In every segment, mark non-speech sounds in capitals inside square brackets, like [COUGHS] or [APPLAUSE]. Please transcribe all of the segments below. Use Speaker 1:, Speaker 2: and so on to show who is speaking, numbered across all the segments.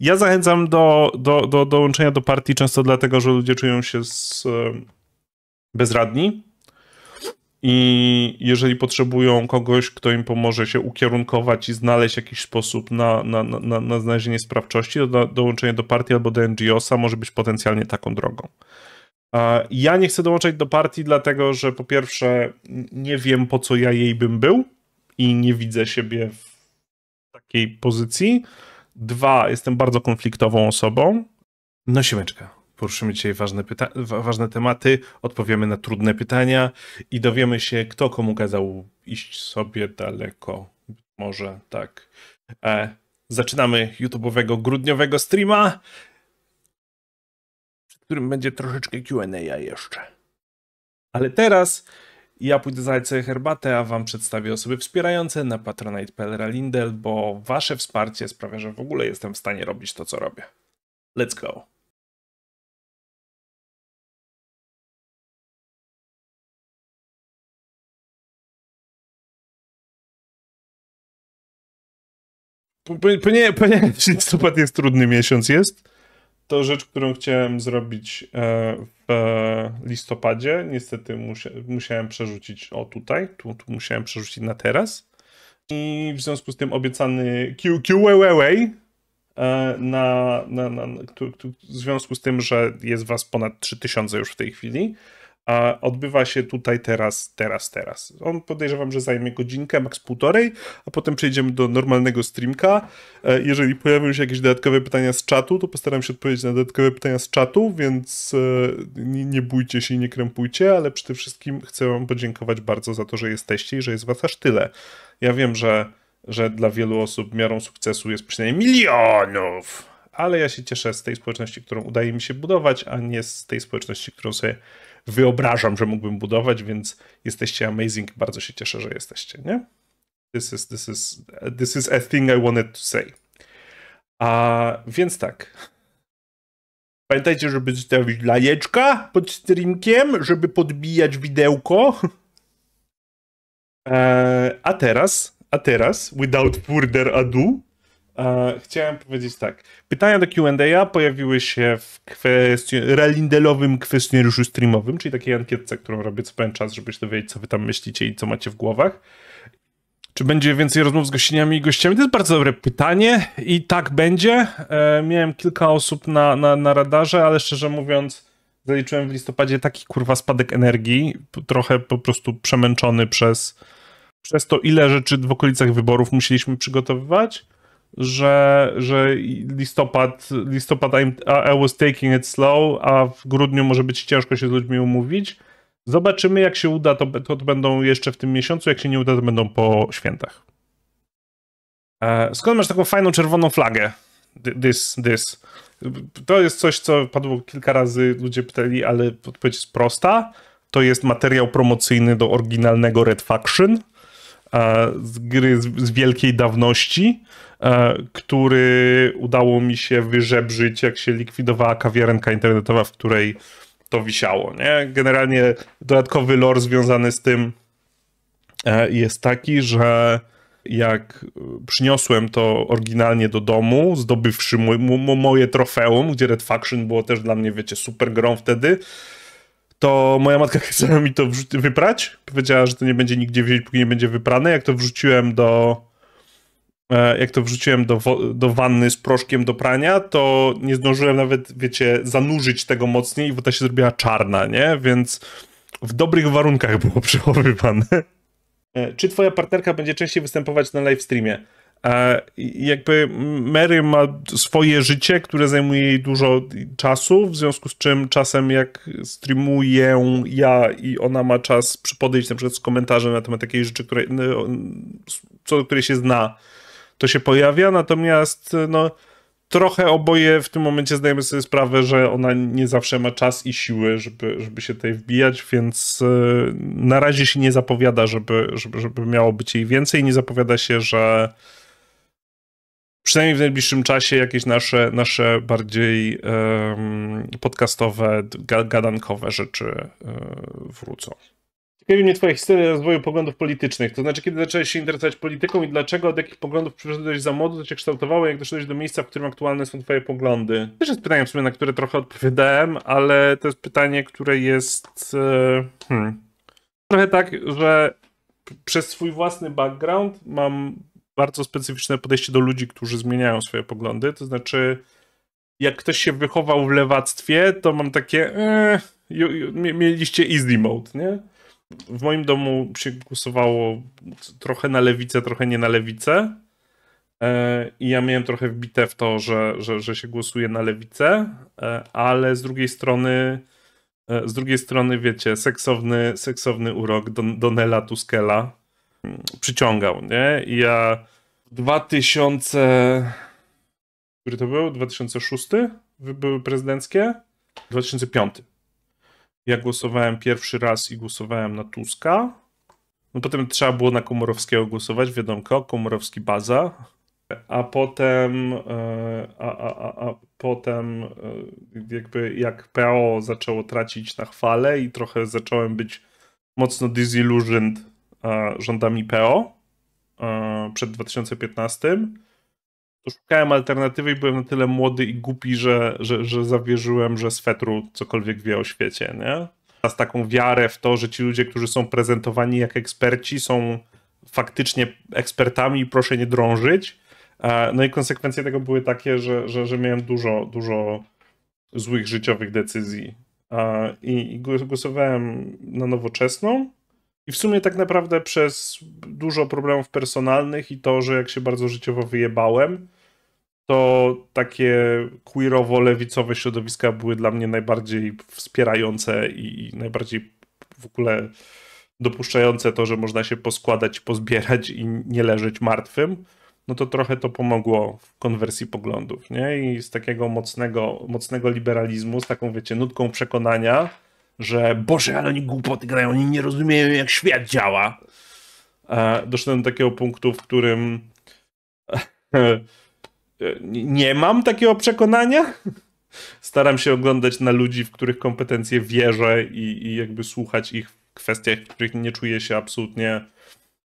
Speaker 1: Ja zachęcam do, do, do dołączenia do partii często dlatego, że ludzie czują się z, e, bezradni i jeżeli potrzebują kogoś, kto im pomoże się ukierunkować i znaleźć jakiś sposób na, na, na, na znalezienie sprawczości, do, dołączenie do partii albo do NGO-sa może być potencjalnie taką drogą. Ja nie chcę dołączać do partii, dlatego że po pierwsze nie wiem, po co ja jej bym był i nie widzę siebie w takiej pozycji. Dwa, jestem bardzo konfliktową osobą. No siemeczka, poruszymy dzisiaj ważne, pyta- ważne tematy, odpowiemy na trudne pytania i dowiemy się, kto komu kazał iść sobie daleko. Może tak. E, zaczynamy YouTube'owego grudniowego streama, w którym będzie troszeczkę QA jeszcze. Ale teraz ja pójdę zalać herbatę, a Wam przedstawię osoby wspierające na patronite.pl Lindel, bo Wasze wsparcie sprawia, że w ogóle jestem w stanie robić to, co robię. Let's go! Ponieważ [LAUGHS] listopad jest trudny miesiąc, jest to rzecz, którą chciałem zrobić e, w listopadzie. Niestety musiałem przerzucić, o tutaj, tu, tu musiałem przerzucić na teraz. I w związku z tym obiecany QQWWA, e, na, na, na, w związku z tym, że jest was ponad 3000 już w tej chwili, a odbywa się tutaj teraz, teraz, teraz. On podejrzewam, że zajmie godzinkę, maks półtorej, a potem przejdziemy do normalnego streamka. E, jeżeli pojawią się jakieś dodatkowe pytania z czatu, to postaram się odpowiedzieć na dodatkowe pytania z czatu, więc e, nie bójcie się i nie krępujcie, ale przede wszystkim chcę wam podziękować bardzo za to, że jesteście i że jest was aż tyle. Ja wiem, że, że dla wielu osób miarą sukcesu jest przynajmniej milionów, ale ja się cieszę z tej społeczności, którą udaje mi się budować, a nie z tej społeczności, którą sobie wyobrażam, że mógłbym budować, więc jesteście amazing, bardzo się cieszę, że jesteście, nie? This is, this is, this is a thing I wanted to say. A więc tak. Pamiętajcie, żeby zostawić lajeczka pod streamkiem, żeby podbijać widełko. E, a teraz, a teraz, without further ado, E, chciałem powiedzieć tak. Pytania do QA pojawiły się w kwestion- relindelowym kwestionariuszu streamowym, czyli takiej ankietce, którą robię co pewien czas, żeby się dowiedzieć, co wy tam myślicie i co macie w głowach. Czy będzie więcej rozmów z gościniami i gościami? To jest bardzo dobre pytanie i tak będzie. E, miałem kilka osób na, na, na radarze, ale szczerze mówiąc, zaliczyłem w listopadzie taki kurwa spadek energii, trochę po prostu przemęczony przez, przez to, ile rzeczy w okolicach wyborów musieliśmy przygotowywać że, że listopad, listopad I'm, I was taking it slow, a w grudniu może być ciężko się z ludźmi umówić. Zobaczymy, jak się uda, to, to będą jeszcze w tym miesiącu, jak się nie uda, to będą po świętach. E, skąd masz taką fajną czerwoną flagę? This, this. To jest coś, co padło kilka razy, ludzie pytali, ale odpowiedź jest prosta. To jest materiał promocyjny do oryginalnego Red Faction E, z gry z, z wielkiej dawności, e, który udało mi się wyżebrzyć, jak się likwidowała kawiarenka internetowa, w której to wisiało. Nie? Generalnie dodatkowy lore związany z tym e, jest taki, że jak przyniosłem to oryginalnie do domu, zdobywszy moje trofeum, gdzie Red Faction było też dla mnie, wiecie, super grą wtedy, to moja matka [LAUGHS] kazała mi to wyprać. Powiedziała, że to nie będzie nigdzie wziąć, póki nie będzie wyprane. Jak to wrzuciłem do. E, jak to wrzuciłem do, do wanny z proszkiem do prania, to nie zdążyłem nawet, wiecie, zanurzyć tego mocniej, bo ta się zrobiła czarna, nie? Więc w dobrych warunkach było [LAUGHS] przechowywane. E, czy twoja partnerka będzie częściej występować na live streamie? jakby Mary ma swoje życie, które zajmuje jej dużo czasu, w związku z czym czasem jak streamuję ja i ona ma czas przypodejść na przykład z komentarzem na temat takiej rzeczy, no, co do której się zna, to się pojawia, natomiast no, trochę oboje w tym momencie zdajemy sobie sprawę, że ona nie zawsze ma czas i siły, żeby, żeby się tutaj wbijać, więc e, na razie się nie zapowiada, żeby, żeby, żeby miało być jej więcej, nie zapowiada się, że przynajmniej w najbliższym czasie jakieś nasze, nasze bardziej um, podcastowe, gadankowe rzeczy um, wrócą. Ciekawi mnie twoja historia rozwoju poglądów politycznych. To znaczy, kiedy zaczęłeś się interesować polityką i dlaczego, od jakich poglądów przyszedłeś za młodu, to cię kształtowało, jak doszedłeś do miejsca, w którym aktualne są twoje poglądy? Też jest pytanie w sumie, na które trochę odpowiadałem, ale to jest pytanie, które jest... E, hmm, trochę tak, że przez swój własny background mam bardzo specyficzne podejście do ludzi, którzy zmieniają swoje poglądy. To znaczy, jak ktoś się wychował w lewactwie, to mam takie. Eh, mieliście easy mode, nie? W moim domu się głosowało trochę na lewicę, trochę nie na lewicę. E, I ja miałem trochę wbite w to, że, że, że się głosuje na lewicę, e, ale z drugiej strony, e, z drugiej strony, wiecie, seksowny, seksowny urok Don, Donela Tuskela przyciągał, nie? I ja w 2000... Który to był? 2006? Wybory prezydenckie? 2005. Ja głosowałem pierwszy raz i głosowałem na Tuska. No potem trzeba było na Komorowskiego głosować, wiadomo, Komorowski baza. A potem, e, a, a, a, a potem e, jakby jak PO zaczęło tracić na chwale i trochę zacząłem być mocno disillusioned E, rządami PO e, przed 2015, to szukałem alternatywy i byłem na tyle młody i głupi, że, że, że zawierzyłem, że z Fetru cokolwiek wie o świecie, nie? Teraz taką wiarę w to, że ci ludzie, którzy są prezentowani jak eksperci, są faktycznie ekspertami i proszę nie drążyć. E, no i konsekwencje tego były takie, że, że, że miałem dużo, dużo złych życiowych decyzji. I głosowałem na nowoczesną, i w sumie tak naprawdę przez dużo problemów personalnych i to, że jak się bardzo życiowo wyjebałem, to takie queerowo-lewicowe środowiska były dla mnie najbardziej wspierające i, i najbardziej w ogóle dopuszczające to, że można się poskładać, pozbierać i nie leżeć martwym, no to trochę to pomogło w konwersji poglądów, nie? I z takiego mocnego, mocnego liberalizmu, z taką, wiecie, nutką przekonania, że Boże, ale oni głupoty grają, oni nie rozumieją, jak świat działa. E, doszedłem do takiego punktu, w którym [LAUGHS] nie mam takiego przekonania. Staram się oglądać na ludzi, w których kompetencje wierzę i, i jakby słuchać ich w kwestiach, w których nie czuję się absolutnie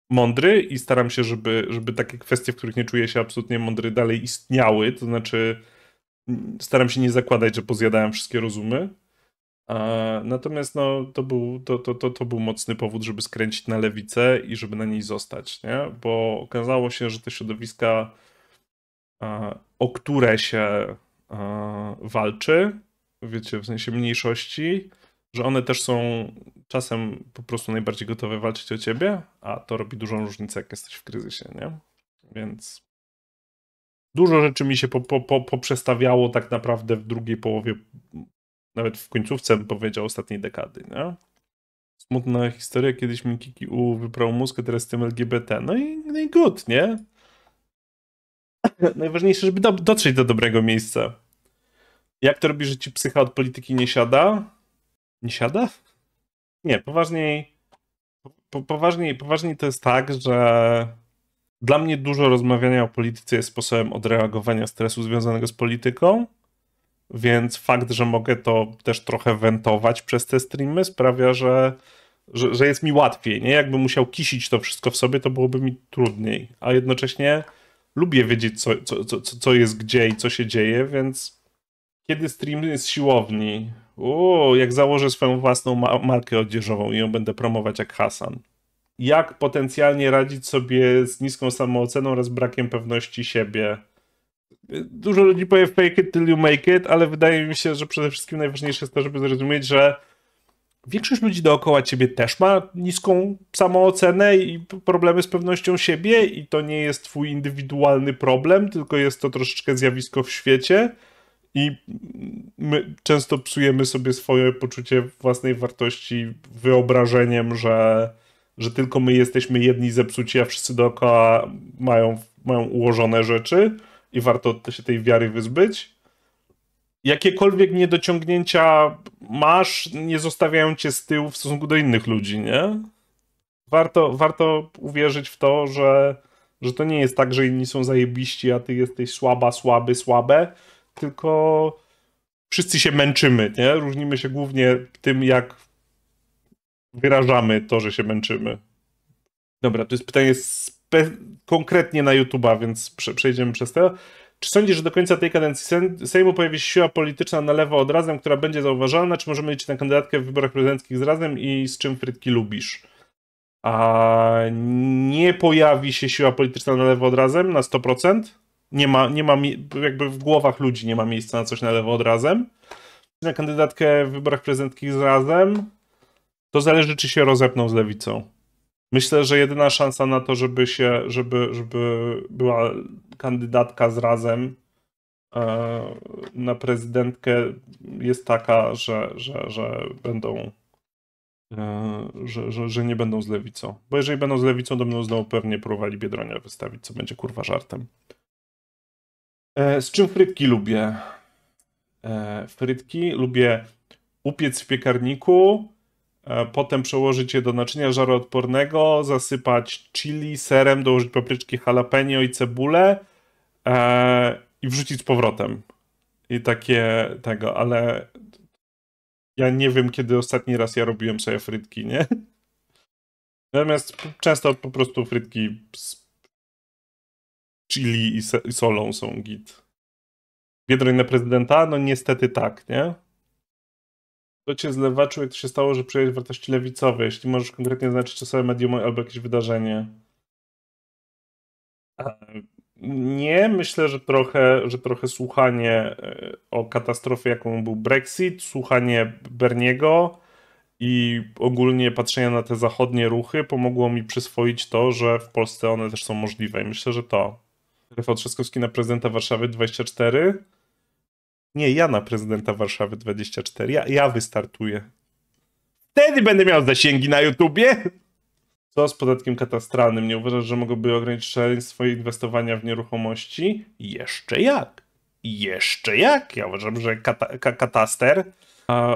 Speaker 1: mądry i staram się, żeby, żeby takie kwestie, w których nie czuję się absolutnie mądry, dalej istniały. To znaczy, staram się nie zakładać, że pozjadałem wszystkie rozumy, Natomiast no, to, był, to, to, to, to był mocny powód, żeby skręcić na lewicę i żeby na niej zostać, nie? bo okazało się, że te środowiska, o które się walczy, wiecie, w sensie mniejszości, że one też są czasem po prostu najbardziej gotowe walczyć o ciebie, a to robi dużą różnicę, jak jesteś w kryzysie, nie? Więc dużo rzeczy mi się po, po, po, poprzestawiało tak naprawdę w drugiej połowie nawet w końcówce bym powiedział ostatniej dekady, nie? Smutna historia, kiedyś mi Kiki U wyprał mózg, a teraz tym LGBT. No i, no i good, nie? [LAUGHS] Najważniejsze, żeby do, dotrzeć do dobrego miejsca. Jak to robi, że ci psycha od polityki nie siada? Nie siada? Nie, poważniej. Po, poważniej, poważniej to jest tak, że dla mnie dużo rozmawiania o polityce jest sposobem odreagowania stresu związanego z polityką więc fakt, że mogę to też trochę wentować przez te streamy, sprawia, że, że, że jest mi łatwiej. Nie? Jakbym musiał kisić to wszystko w sobie, to byłoby mi trudniej. A jednocześnie lubię wiedzieć, co, co, co, co jest gdzie i co się dzieje, więc kiedy stream jest siłowni, uuu, jak założę swoją własną ma markę odzieżową i ją będę promować jak Hasan. Jak potencjalnie radzić sobie z niską samooceną oraz brakiem pewności siebie? Dużo ludzi powie fake it till you make it, ale wydaje mi się, że przede wszystkim najważniejsze jest to, żeby zrozumieć, że większość ludzi dookoła ciebie też ma niską samoocenę i problemy z pewnością siebie, i to nie jest twój indywidualny problem, tylko jest to troszeczkę zjawisko w świecie. I my często psujemy sobie swoje poczucie własnej wartości wyobrażeniem, że, że tylko my jesteśmy jedni zepsuci, a wszyscy dookoła mają, mają ułożone rzeczy i warto się tej wiary wyzbyć. Jakiekolwiek niedociągnięcia masz, nie zostawiają cię z tyłu w stosunku do innych ludzi, nie? Warto, warto uwierzyć w to, że, że to nie jest tak, że inni są zajebiści, a ty jesteś słaba, słaby, słabe, tylko wszyscy się męczymy, nie? Różnimy się głównie tym, jak wyrażamy to, że się męczymy. Dobra, to jest pytanie z konkretnie na YouTube'a, więc prze przejdziemy przez to. Czy sądzisz, że do końca tej kadencji Sejmu pojawi się siła polityczna na lewo od razem, która będzie zauważalna? Czy możemy liczyć na kandydatkę w wyborach prezydenckich z razem i z czym frytki lubisz? A nie pojawi się siła polityczna na lewo od razem na 100%. Nie ma, nie ma jakby w głowach ludzi nie ma miejsca na coś na lewo od razem. Na kandydatkę w wyborach prezydenckich z razem to zależy, czy się rozepną z lewicą. Myślę, że jedyna szansa na to, żeby się, żeby, żeby była kandydatka z razem e, na prezydentkę jest taka, że, że, że będą e, że, że, że nie będą z lewicą. Bo jeżeli będą z lewicą, to będą znowu pewnie próbowali Biedronia wystawić, co będzie kurwa żartem. E, z czym frytki lubię? Frytki lubię upiec w piekarniku, E, potem przełożyć je do naczynia żaroodpornego, zasypać chili, serem, dołożyć papryczki jalapeno i cebulę e, i wrzucić z powrotem. I takie tego, ale ja nie wiem, kiedy ostatni raz ja robiłem sobie frytki, nie? [LAUGHS] Natomiast często po prostu frytki z chili i, i solą są git. Biedroń na prezydenta? No niestety tak, nie? Co cię zlewaczył, jak to się stało, że przyjąłeś wartości lewicowe? Jeśli możesz konkretnie znaczyć czasowe medium albo jakieś wydarzenie. E, nie, myślę, że trochę, że trochę słuchanie e, o katastrofie, jaką był Brexit, słuchanie Berniego i ogólnie patrzenie na te zachodnie ruchy pomogło mi przyswoić to, że w Polsce one też są możliwe. I myślę, że to. Rafał Trzaskowski na prezydenta Warszawy 24. Nie, ja na prezydenta Warszawy 24. Ja, ja wystartuję. Wtedy będę miał zasięgi na YouTubie. Co z podatkiem katastralnym? Nie uważasz, że mogłoby ograniczyć swoje inwestowania w nieruchomości? Jeszcze jak. Jeszcze jak. Ja uważam, że kata kataster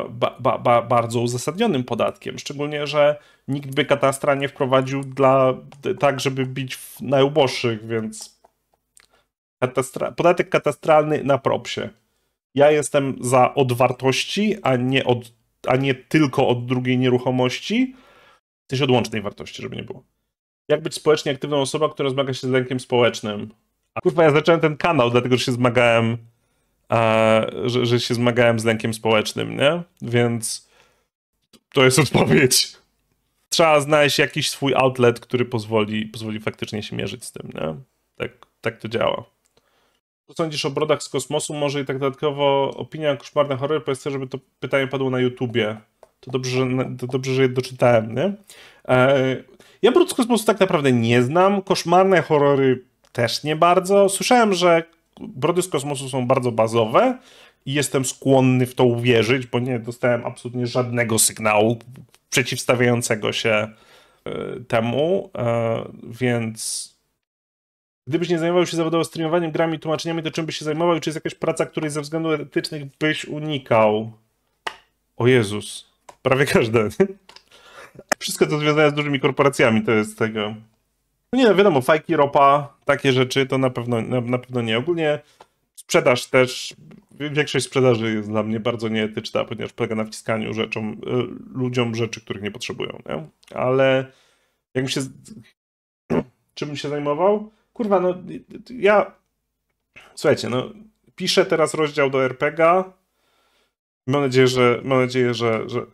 Speaker 1: ba, ba, ba, bardzo uzasadnionym podatkiem. Szczególnie, że nikt by katastra nie wprowadził dla, tak, żeby bić najuboższych, więc katastra podatek katastralny na propsie ja jestem za wartości, a nie, od, a nie tylko od drugiej nieruchomości, też od łącznej wartości, żeby nie było. Jak być społecznie aktywną osobą, która zmaga się z lękiem społecznym? A kurwa, ja zacząłem ten kanał, dlatego że się zmagałem, e, że, że się zmagałem z lękiem społecznym, nie? Więc to jest odpowiedź. Trzeba znaleźć jakiś swój outlet, który pozwoli, pozwoli faktycznie się mierzyć z tym, nie? Tak, tak to działa. Co sądzisz o brodach z kosmosu? Może i tak dodatkowo opinia koszmarna horror, bo żeby to pytanie padło na YouTubie. To dobrze, że, to dobrze, że je doczytałem, nie? E, ja brud z kosmosu tak naprawdę nie znam. Koszmarne horrory też nie bardzo. Słyszałem, że brody z kosmosu są bardzo bazowe i jestem skłonny w to uwierzyć, bo nie dostałem absolutnie żadnego sygnału przeciwstawiającego się e, temu, e, więc Gdybyś nie zajmował się zawodowo streamowaniem, grami, tłumaczeniami, to czym byś się zajmował i czy jest jakaś praca, której ze względów etycznych byś unikał? O Jezus, prawie każda. [LAUGHS] Wszystko to związane z dużymi korporacjami to jest tego. No nie, no wiadomo, fajki, ropa, takie rzeczy to na pewno, na, na pewno nie. Ogólnie sprzedaż też, większość sprzedaży jest dla mnie bardzo nieetyczna, ponieważ polega na wciskaniu rzeczom, y, ludziom rzeczy, których nie potrzebują. Nie? Ale jakbym się... [CLEARS THROAT] Czym się zajmował? Kurwa, no ja. Słuchajcie, no piszę teraz rozdział do RPGa. Mam nadzieję, że. Mam nadzieję, że. że...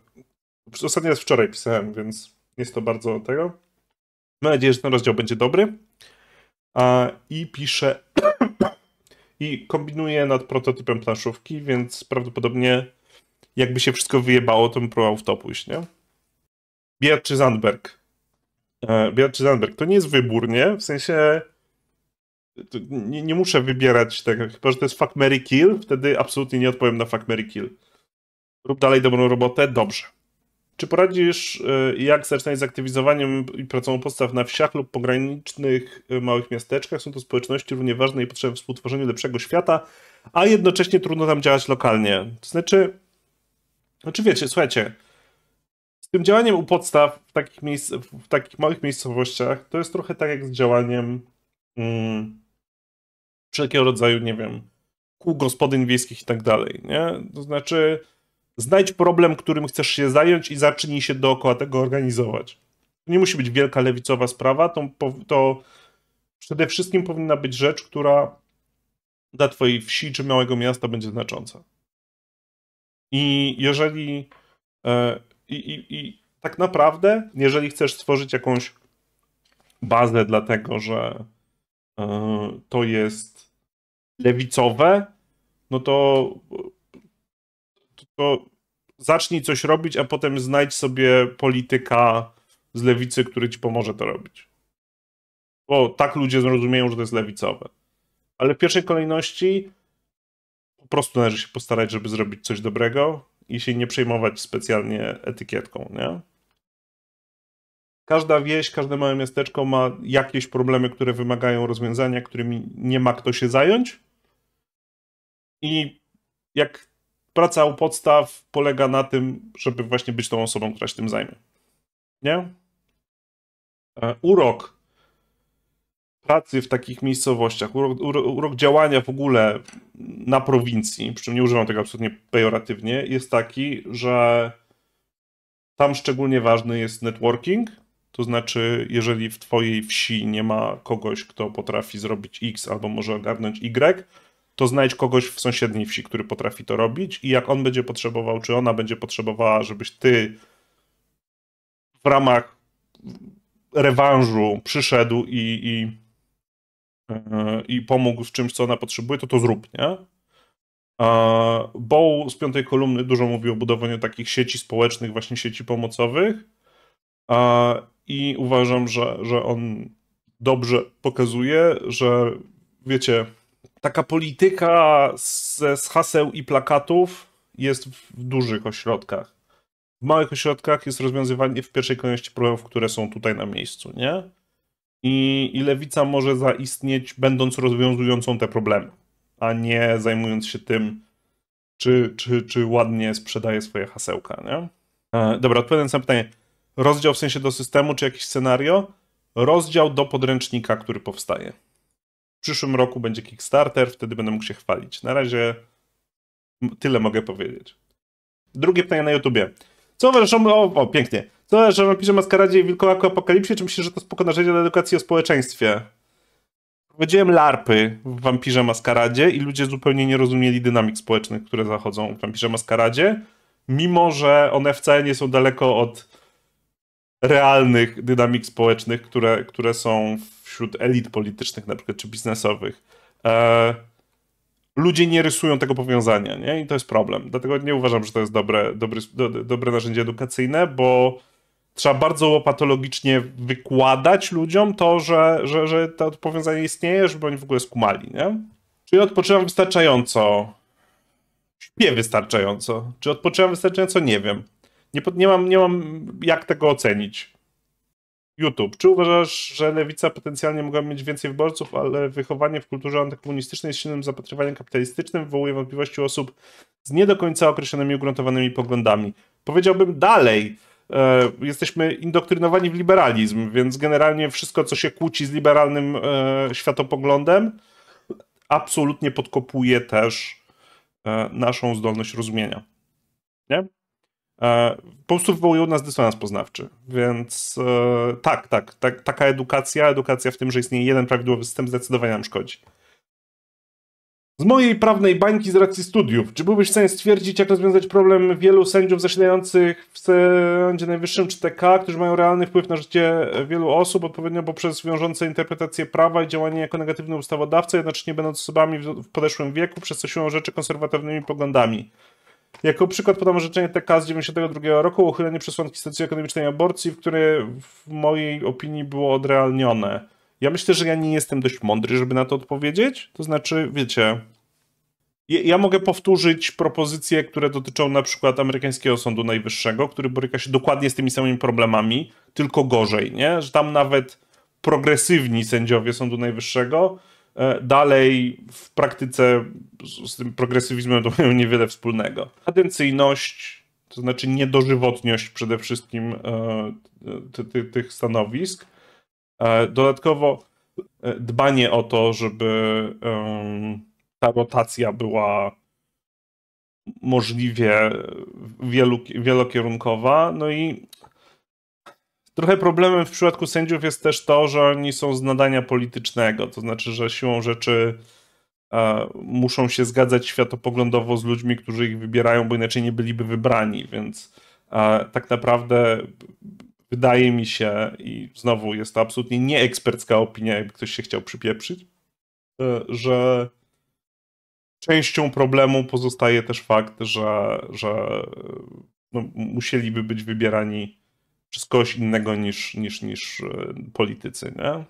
Speaker 1: Ostatnio jest wczoraj pisałem, więc jest to bardzo tego. Mam nadzieję, że ten rozdział będzie dobry. A, I piszę. [COUGHS] I kombinuję nad prototypem planszówki, więc prawdopodobnie jakby się wszystko wyjebało, to bym próbował w to pójść, nie? Beatrice Zandberg. E, Beatrice Zandberg. To nie jest wybór, nie? W sensie nie, nie, muszę wybierać tego, chyba że to jest fuck, Mary kill, wtedy absolutnie nie odpowiem na fuck, Mary kill. Rób dalej dobrą robotę, dobrze. Czy poradzisz, y, jak zaczynać z aktywizowaniem i pracą podstaw na wsiach lub pogranicznych y, małych miasteczkach? Są to społeczności równie ważne i potrzebne w współtworzeniu lepszego świata, a jednocześnie trudno tam działać lokalnie. To znaczy, znaczy wiecie, słuchajcie, z tym działaniem u podstaw w takich, miejsc, w takich małych miejscowościach to jest trochę tak jak z działaniem... Mm, wszelkiego rodzaju, nie wiem, kół gospodyń wiejskich i tak dalej, nie? To znaczy, znajdź problem, którym chcesz się zająć i zacznij się dookoła tego organizować. To nie musi być wielka lewicowa sprawa, to, to przede wszystkim powinna być rzecz, która dla twojej wsi czy małego miasta będzie znacząca. I jeżeli e, i, i, i tak naprawdę, jeżeli chcesz stworzyć jakąś bazę dlatego, że e, to jest lewicowe, no to, to zacznij coś robić, a potem znajdź sobie polityka z lewicy, który ci pomoże to robić. Bo tak ludzie zrozumieją, że to jest lewicowe. Ale w pierwszej kolejności po prostu należy się postarać, żeby zrobić coś dobrego i się nie przejmować specjalnie etykietką, nie? Każda wieś, każde małe miasteczko ma jakieś problemy, które wymagają rozwiązania, którymi nie ma kto się zająć. I jak praca u podstaw polega na tym, żeby właśnie być tą osobą, która się tym zajmie. Nie? E, urok pracy w takich miejscowościach, urok, urok, działania w ogóle na prowincji, przy czym nie używam tego absolutnie pejoratywnie, jest taki, że tam szczególnie ważny jest networking. To znaczy, jeżeli w Twojej wsi nie ma kogoś, kto potrafi zrobić X albo może ogarnąć Y, to znajdź kogoś w sąsiedniej wsi, który potrafi to robić i jak on będzie potrzebował, czy ona będzie potrzebowała, żebyś ty w ramach rewanżu przyszedł i, i, e, i pomógł w czymś, co ona potrzebuje, to to zrób, nie? Bo z piątej kolumny dużo mówi o budowaniu takich sieci społecznych, właśnie sieci pomocowych i uważam, że, że on dobrze pokazuje, że wiecie, taka polityka z, z haseł i plakatów jest w dużych ośrodkach. W małych ośrodkach jest rozwiązywanie w pierwszej kolejności problemów, które są tutaj na miejscu, nie? I, i lewica może zaistnieć, będąc rozwiązującą te problemy, a nie zajmując się tym, czy, czy, czy ładnie sprzedaje swoje hasełka, nie? E, dobra, odpowiadając na pytanie. Rozdział w sensie do systemu, czy jakiś scenario? Rozdział do podręcznika, który powstaje przyszłym roku będzie Kickstarter, wtedy będę mógł się chwalić. Na razie tyle mogę powiedzieć. Drugie pytanie na YouTubie. Co uważamy, o, o pięknie, co uważamy o piżem maskaradzie i wilkołaku apokalipsie, czy myślisz, że to spoko narzędzie do edukacji o społeczeństwie? Prowadziłem larpy w Wampirze Maskaradzie i ludzie zupełnie nie rozumieli dynamik społecznych, które zachodzą w Wampirze Maskaradzie, mimo że one wcale nie są daleko od realnych dynamik społecznych, które, które są w wśród elit politycznych na przykład, czy biznesowych, e, ludzie nie rysują tego powiązania, nie? I to jest problem. Dlatego nie uważam, że to jest dobre, dobre, do, dobre narzędzie edukacyjne, bo trzeba bardzo patologicznie wykładać ludziom to, że, że, że to powiązanie istnieje, żeby oni w ogóle skumali, nie? Czy odpoczywam wystarczająco? Nie wystarczająco. Czy odpoczywam wystarczająco? Nie wiem. Nie, nie, mam, nie mam jak tego ocenić. YouTube. Czy uważasz, że lewica potencjalnie mogła mieć więcej wyborców, ale wychowanie w kulturze antykomunistycznej z silnym zapatrywaniem kapitalistycznym wywołuje wątpliwości u osób z nie do końca określonymi, ugruntowanymi poglądami? Powiedziałbym dalej. E, jesteśmy indoktrynowani w liberalizm, więc generalnie wszystko, co się kłóci z liberalnym e, światopoglądem, absolutnie podkopuje też e, naszą zdolność rozumienia. Nie? E, po prostu wywołują nas dysonans poznawczy. Więc e, tak, tak, tak, taka edukacja, edukacja w tym, że istnieje jeden prawidłowy system, zdecydowanie nam szkodzi. Z mojej prawnej bańki z racji studiów, czy byłbyś w stanie stwierdzić, jak rozwiązać problem wielu sędziów zasiadających w Sądzie Najwyższym czy TK, którzy mają realny wpływ na życie wielu osób, odpowiednio poprzez wiążące interpretacje prawa i działanie jako negatywny ustawodawca, jednocześnie będąc osobami w podeszłym wieku, przez co siłą rzeczy konserwatywnymi poglądami? Jako przykład podam orzeczenie TK z 92 roku o uchyleniu przesłanki stacji ekonomicznej aborcji, w które w mojej opinii było odrealnione. Ja myślę, że ja nie jestem dość mądry, żeby na to odpowiedzieć. To znaczy, wiecie, ja mogę powtórzyć propozycje, które dotyczą na przykład amerykańskiego Sądu Najwyższego, który boryka się dokładnie z tymi samymi problemami, tylko gorzej, nie? Że tam nawet progresywni sędziowie Sądu Najwyższego E, dalej w praktyce z tym progresywizmem to mają niewiele wspólnego. Kadencyjność, to znaczy niedożywotność przede wszystkim ty, e, ty, tych stanowisk. E, dodatkowo dbanie o to, żeby ta rotacja była możliwie wielokierunkowa, no i Trochę problemem w przypadku sędziów jest też to, że oni są z nadania politycznego, to znaczy, że siłą rzeczy e, muszą się zgadzać światopoglądowo z ludźmi, którzy ich wybierają, bo inaczej nie byliby wybrani, więc e, tak naprawdę wydaje mi się, i znowu jest to absolutnie nieekspercka opinia, jakby ktoś się chciał przypieprzyć, e, że częścią problemu pozostaje też fakt, że, że no, musieliby być wybierani czy kogoś innego niż, niż, niż e, politycy, nie?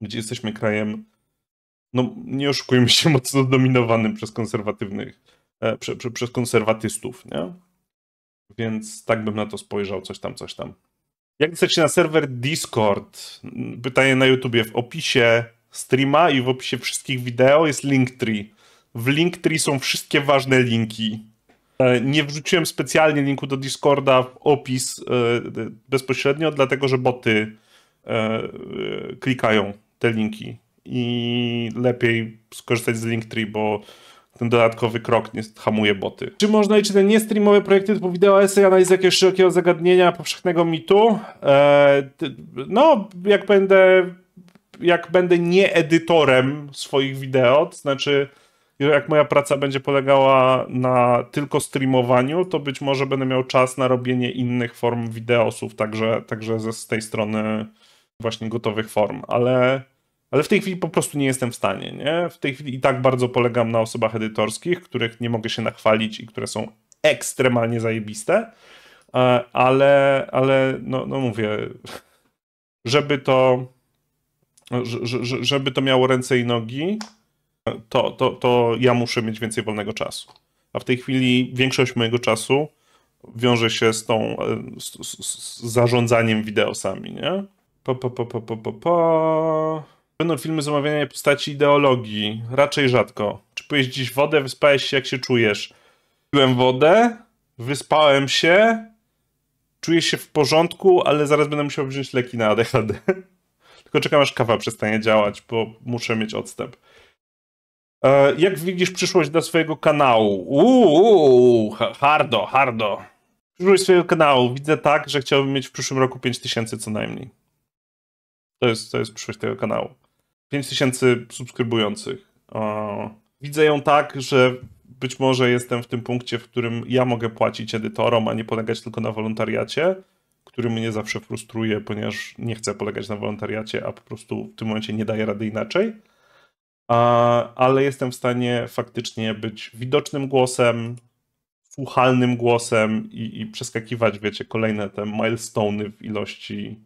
Speaker 1: Gdzie jesteśmy krajem, no nie oszukujmy się, [LAUGHS] mocno dominowanym przez konserwatywnych, e, prze, prze, przez konserwatystów, nie? Więc tak bym na to spojrzał, coś tam, coś tam. Jak dostać na serwer Discord? Pytanie na YouTubie. W opisie streama i w opisie wszystkich wideo jest Linktree. W Linktree są wszystkie ważne linki. E, nie wrzuciłem specjalnie linku do Discorda w opis e, bezpośrednio, dlatego że boty e, klikają te linki i lepiej skorzystać z Linktree, bo ten dodatkowy krok nie hamuje boty. Czy można i czy te niestreamowe projekty typu wideo, esej, analizy jakiegoś szerokiego zagadnienia, powszechnego mitu? no, jak będę jak będę nie edytorem swoich wideo, to znaczy jak moja praca będzie polegała na tylko streamowaniu, to być może będę miał czas na robienie innych form wideosów, także, także z tej strony właśnie gotowych form, ale, ale w tej chwili po prostu nie jestem w stanie, nie? W tej chwili i tak bardzo polegam na osobach edytorskich, których nie mogę się nachwalić i które są ekstremalnie zajebiste, e, ale, ale no, no mówię, żeby to żeby to miało ręce i nogi, to, to, to ja muszę mieć więcej wolnego czasu. A w tej chwili większość mojego czasu wiąże się z tą e, z, z zarządzaniem wideosami, nie? Po, po, po, po, po, po, po. Będą filmy z omawiania postaci ideologii. Raczej rzadko. Czy dziś wodę, wyspałeś się, jak się czujesz? Piłem wodę, wyspałem się, czuję się w porządku, ale zaraz będę musiał wziąć leki na ADHD. [LAUGHS] Tylko czekam aż kawa przestanie działać, bo muszę mieć odstęp. E, jak widzisz przyszłość dla swojego kanału? Uuu, hardo, hardo. Przyszłość swojego kanału widzę tak, że chciałbym mieć w przyszłym roku 5000 co najmniej. To jest, to jest przyszłość tego kanału. 5000 subskrybujących. Widzę ją tak, że być może jestem w tym punkcie, w którym ja mogę płacić edytorom, a nie polegać tylko na wolontariacie, który mnie zawsze frustruje, ponieważ nie chcę polegać na wolontariacie, a po prostu w tym momencie nie daję rady inaczej ale jestem w stanie faktycznie być widocznym głosem, słuchalnym głosem i, i przeskakiwać, wiecie, kolejne te milestony w ilości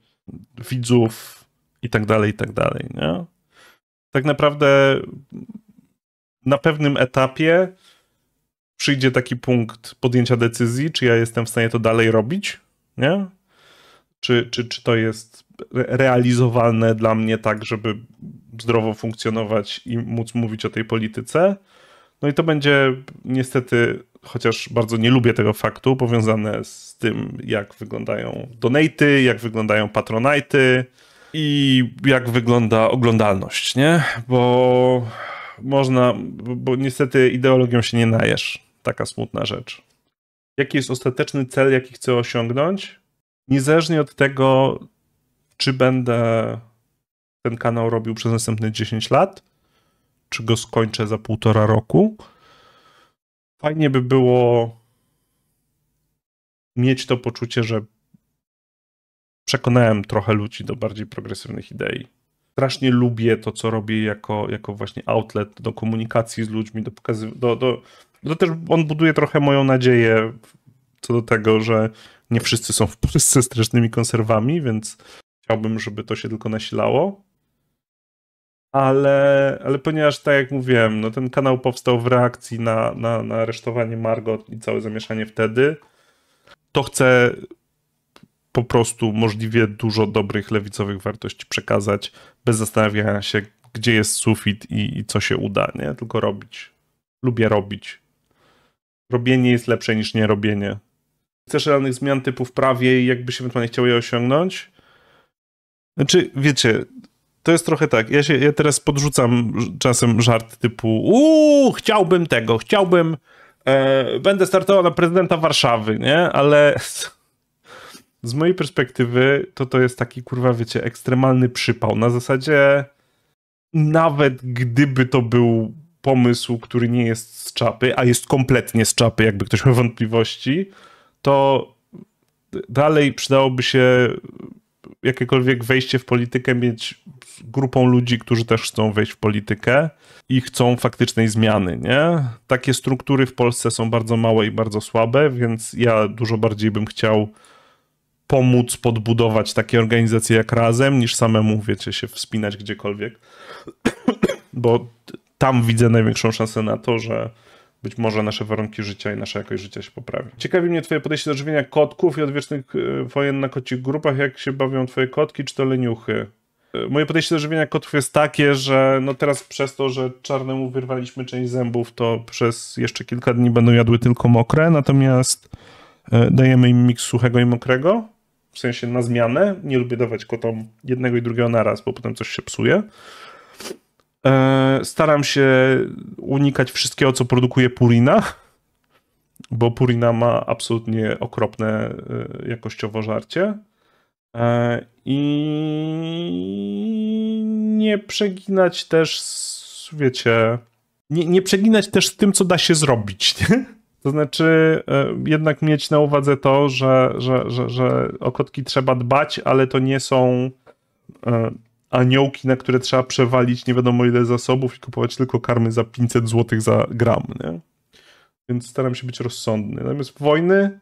Speaker 1: widzów i tak dalej, i tak dalej, nie? Tak naprawdę na pewnym etapie przyjdzie taki punkt podjęcia decyzji, czy ja jestem w stanie to dalej robić, nie? Czy, czy, czy to jest realizowalne dla mnie tak, żeby zdrowo funkcjonować i móc mówić o tej polityce. No i to będzie niestety, chociaż bardzo nie lubię tego faktu, powiązane z tym, jak wyglądają donaty, jak wyglądają patronajty i jak wygląda oglądalność, nie? Bo można, bo niestety ideologią się nie najesz. Taka smutna rzecz. Jaki jest ostateczny cel, jaki chcę osiągnąć? Niezależnie od tego, czy będę ten kanał robił przez następne 10 lat, czy go skończę za półtora roku. Fajnie by było mieć to poczucie, że przekonałem trochę ludzi do bardziej progresywnych idei. Strasznie lubię to, co robię jako, jako właśnie outlet do komunikacji z ludźmi, do pokazy... Do, do, to też on buduje trochę moją nadzieję co do tego, że nie wszyscy są w Polsce strasznymi konserwami, więc chciałbym, żeby to się tylko nasilało. Ale, ale ponieważ, tak jak mówiłem, no ten kanał powstał w reakcji na, na, na aresztowanie Margot i całe zamieszanie wtedy, to chcę po prostu możliwie dużo dobrych lewicowych wartości przekazać, bez zastanawiania się, gdzie jest sufit i, i co się uda, nie? Tylko robić. Lubię robić. Robienie jest lepsze niż nierobienie. Chcesz realnych zmian typu w prawie i się ewentualnie chciał je osiągnąć? Znaczy, wiecie, to jest trochę tak. Ja, się, ja teraz podrzucam czasem żart typu uuu, chciałbym tego, chciałbym, e, będę startował na prezydenta Warszawy, nie? Ale z, z mojej perspektywy to to jest taki, kurwa, wiecie, ekstremalny przypał. Na zasadzie nawet gdyby to był pomysł, który nie jest z czapy, a jest kompletnie z czapy, jakby ktoś miał wątpliwości, to dalej przydałoby się jakiekolwiek wejście w politykę mieć grupą ludzi, którzy też chcą wejść w politykę i chcą faktycznej zmiany, nie? Takie struktury w Polsce są bardzo małe i bardzo słabe, więc ja dużo bardziej bym chciał pomóc podbudować takie organizacje jak Razem, niż samemu, wiecie, się wspinać gdziekolwiek, [COUGHS] bo tam widzę największą szansę na to, że być może nasze warunki życia i nasza jakość życia się poprawi. Ciekawi mnie twoje podejście do żywienia kotków i odwiecznych e, wojen na kocich grupach. Jak się bawią twoje kotki, czy to leniuchy? E, moje podejście do żywienia kotów jest takie, że no teraz przez to, że czarnemu wyrwaliśmy część zębów, to przez jeszcze kilka dni będą jadły tylko mokre, natomiast e, dajemy im miks suchego i mokrego, w sensie na zmianę. Nie lubię dawać kotom jednego i drugiego naraz, bo potem coś się psuje. E, staram się unikać wszystkiego, co produkuje Purina, bo Purina ma absolutnie okropne e, jakościowo żarcie. E, I nie przeginać też, z, wiecie, nie, nie przeginać też z tym, co da się zrobić. [LAUGHS] Nie? To znaczy, jednak mieć na uwadze to, że, że, że, że o kotki trzeba dbać, ale to nie są aniołki, na które trzeba przewalić nie wiadomo ile zasobów i kupować tylko karmy za 500 zł za gram, nie? Więc staram się być rozsądny. Natomiast wojny...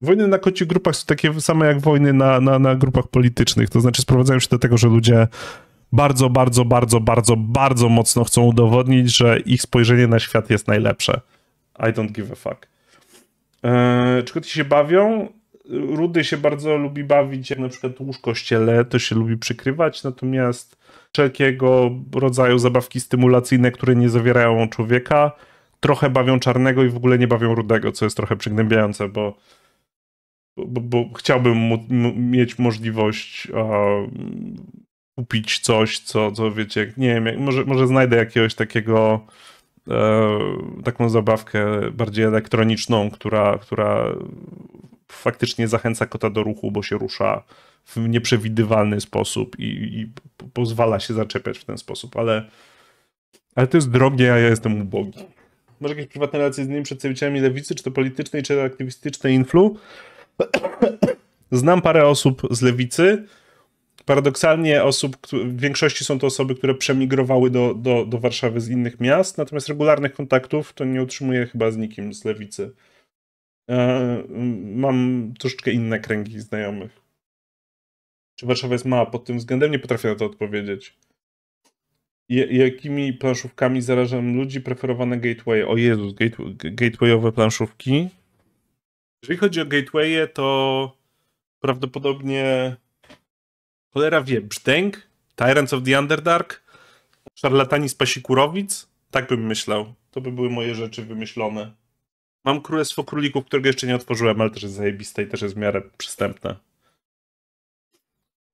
Speaker 1: Wojny na kocich grupach są takie same jak wojny na, na, na grupach politycznych. To znaczy sprowadzają się do tego, że ludzie bardzo, bardzo, bardzo, bardzo, bardzo mocno chcą udowodnić, że ich spojrzenie na świat jest najlepsze. I don't give a fuck. Eee, czego ci się bawią? Rudy się bardzo lubi bawić, jak na przykład łóżko ściele, to się lubi przykrywać, natomiast wszelkiego rodzaju zabawki stymulacyjne, które nie zawierają człowieka, trochę bawią czarnego i w ogóle nie bawią rudego, co jest trochę przygnębiające, bo, bo, bo chciałbym mu, mieć możliwość kupić coś, co, co wiecie, nie wiem, jak, może, może znajdę jakiegoś takiego e, taką zabawkę bardziej elektroniczną, która, która faktycznie zachęca kota do ruchu, bo się rusza w nieprzewidywalny sposób i, i pozwala się zaczepiać w ten sposób, ale, ale to jest drogie, a ja jestem ubogi. Masz jakieś prywatne relacje z innymi przedstawicielami lewicy, czy to politycznej, czy aktywistycznej influ? Znam parę osób z lewicy, paradoksalnie osób, w większości są to osoby, które przemigrowały do, do, do Warszawy z innych miast, natomiast regularnych kontaktów to nie utrzymuję chyba z nikim z lewicy. E, mam troszeczkę inne kręgi znajomych. Czy Warszawa jest mała pod tym względem? Nie potrafię na to odpowiedzieć. Jakimi planszówkami zarażam ludzi? Preferowane gateway. O Jezus, gatewayowe planszówki. Jeżeli chodzi o gatewaye, to prawdopodobnie cholera wie, Brzdęk, Tyrants of the Underdark, Szarlatani z Pasikurowic. Tak bym myślał. To by były moje rzeczy wymyślone. Mam Królestwo Królików, którego jeszcze nie otworzyłem, ale też jest zajebiste i też jest w miarę przystępne.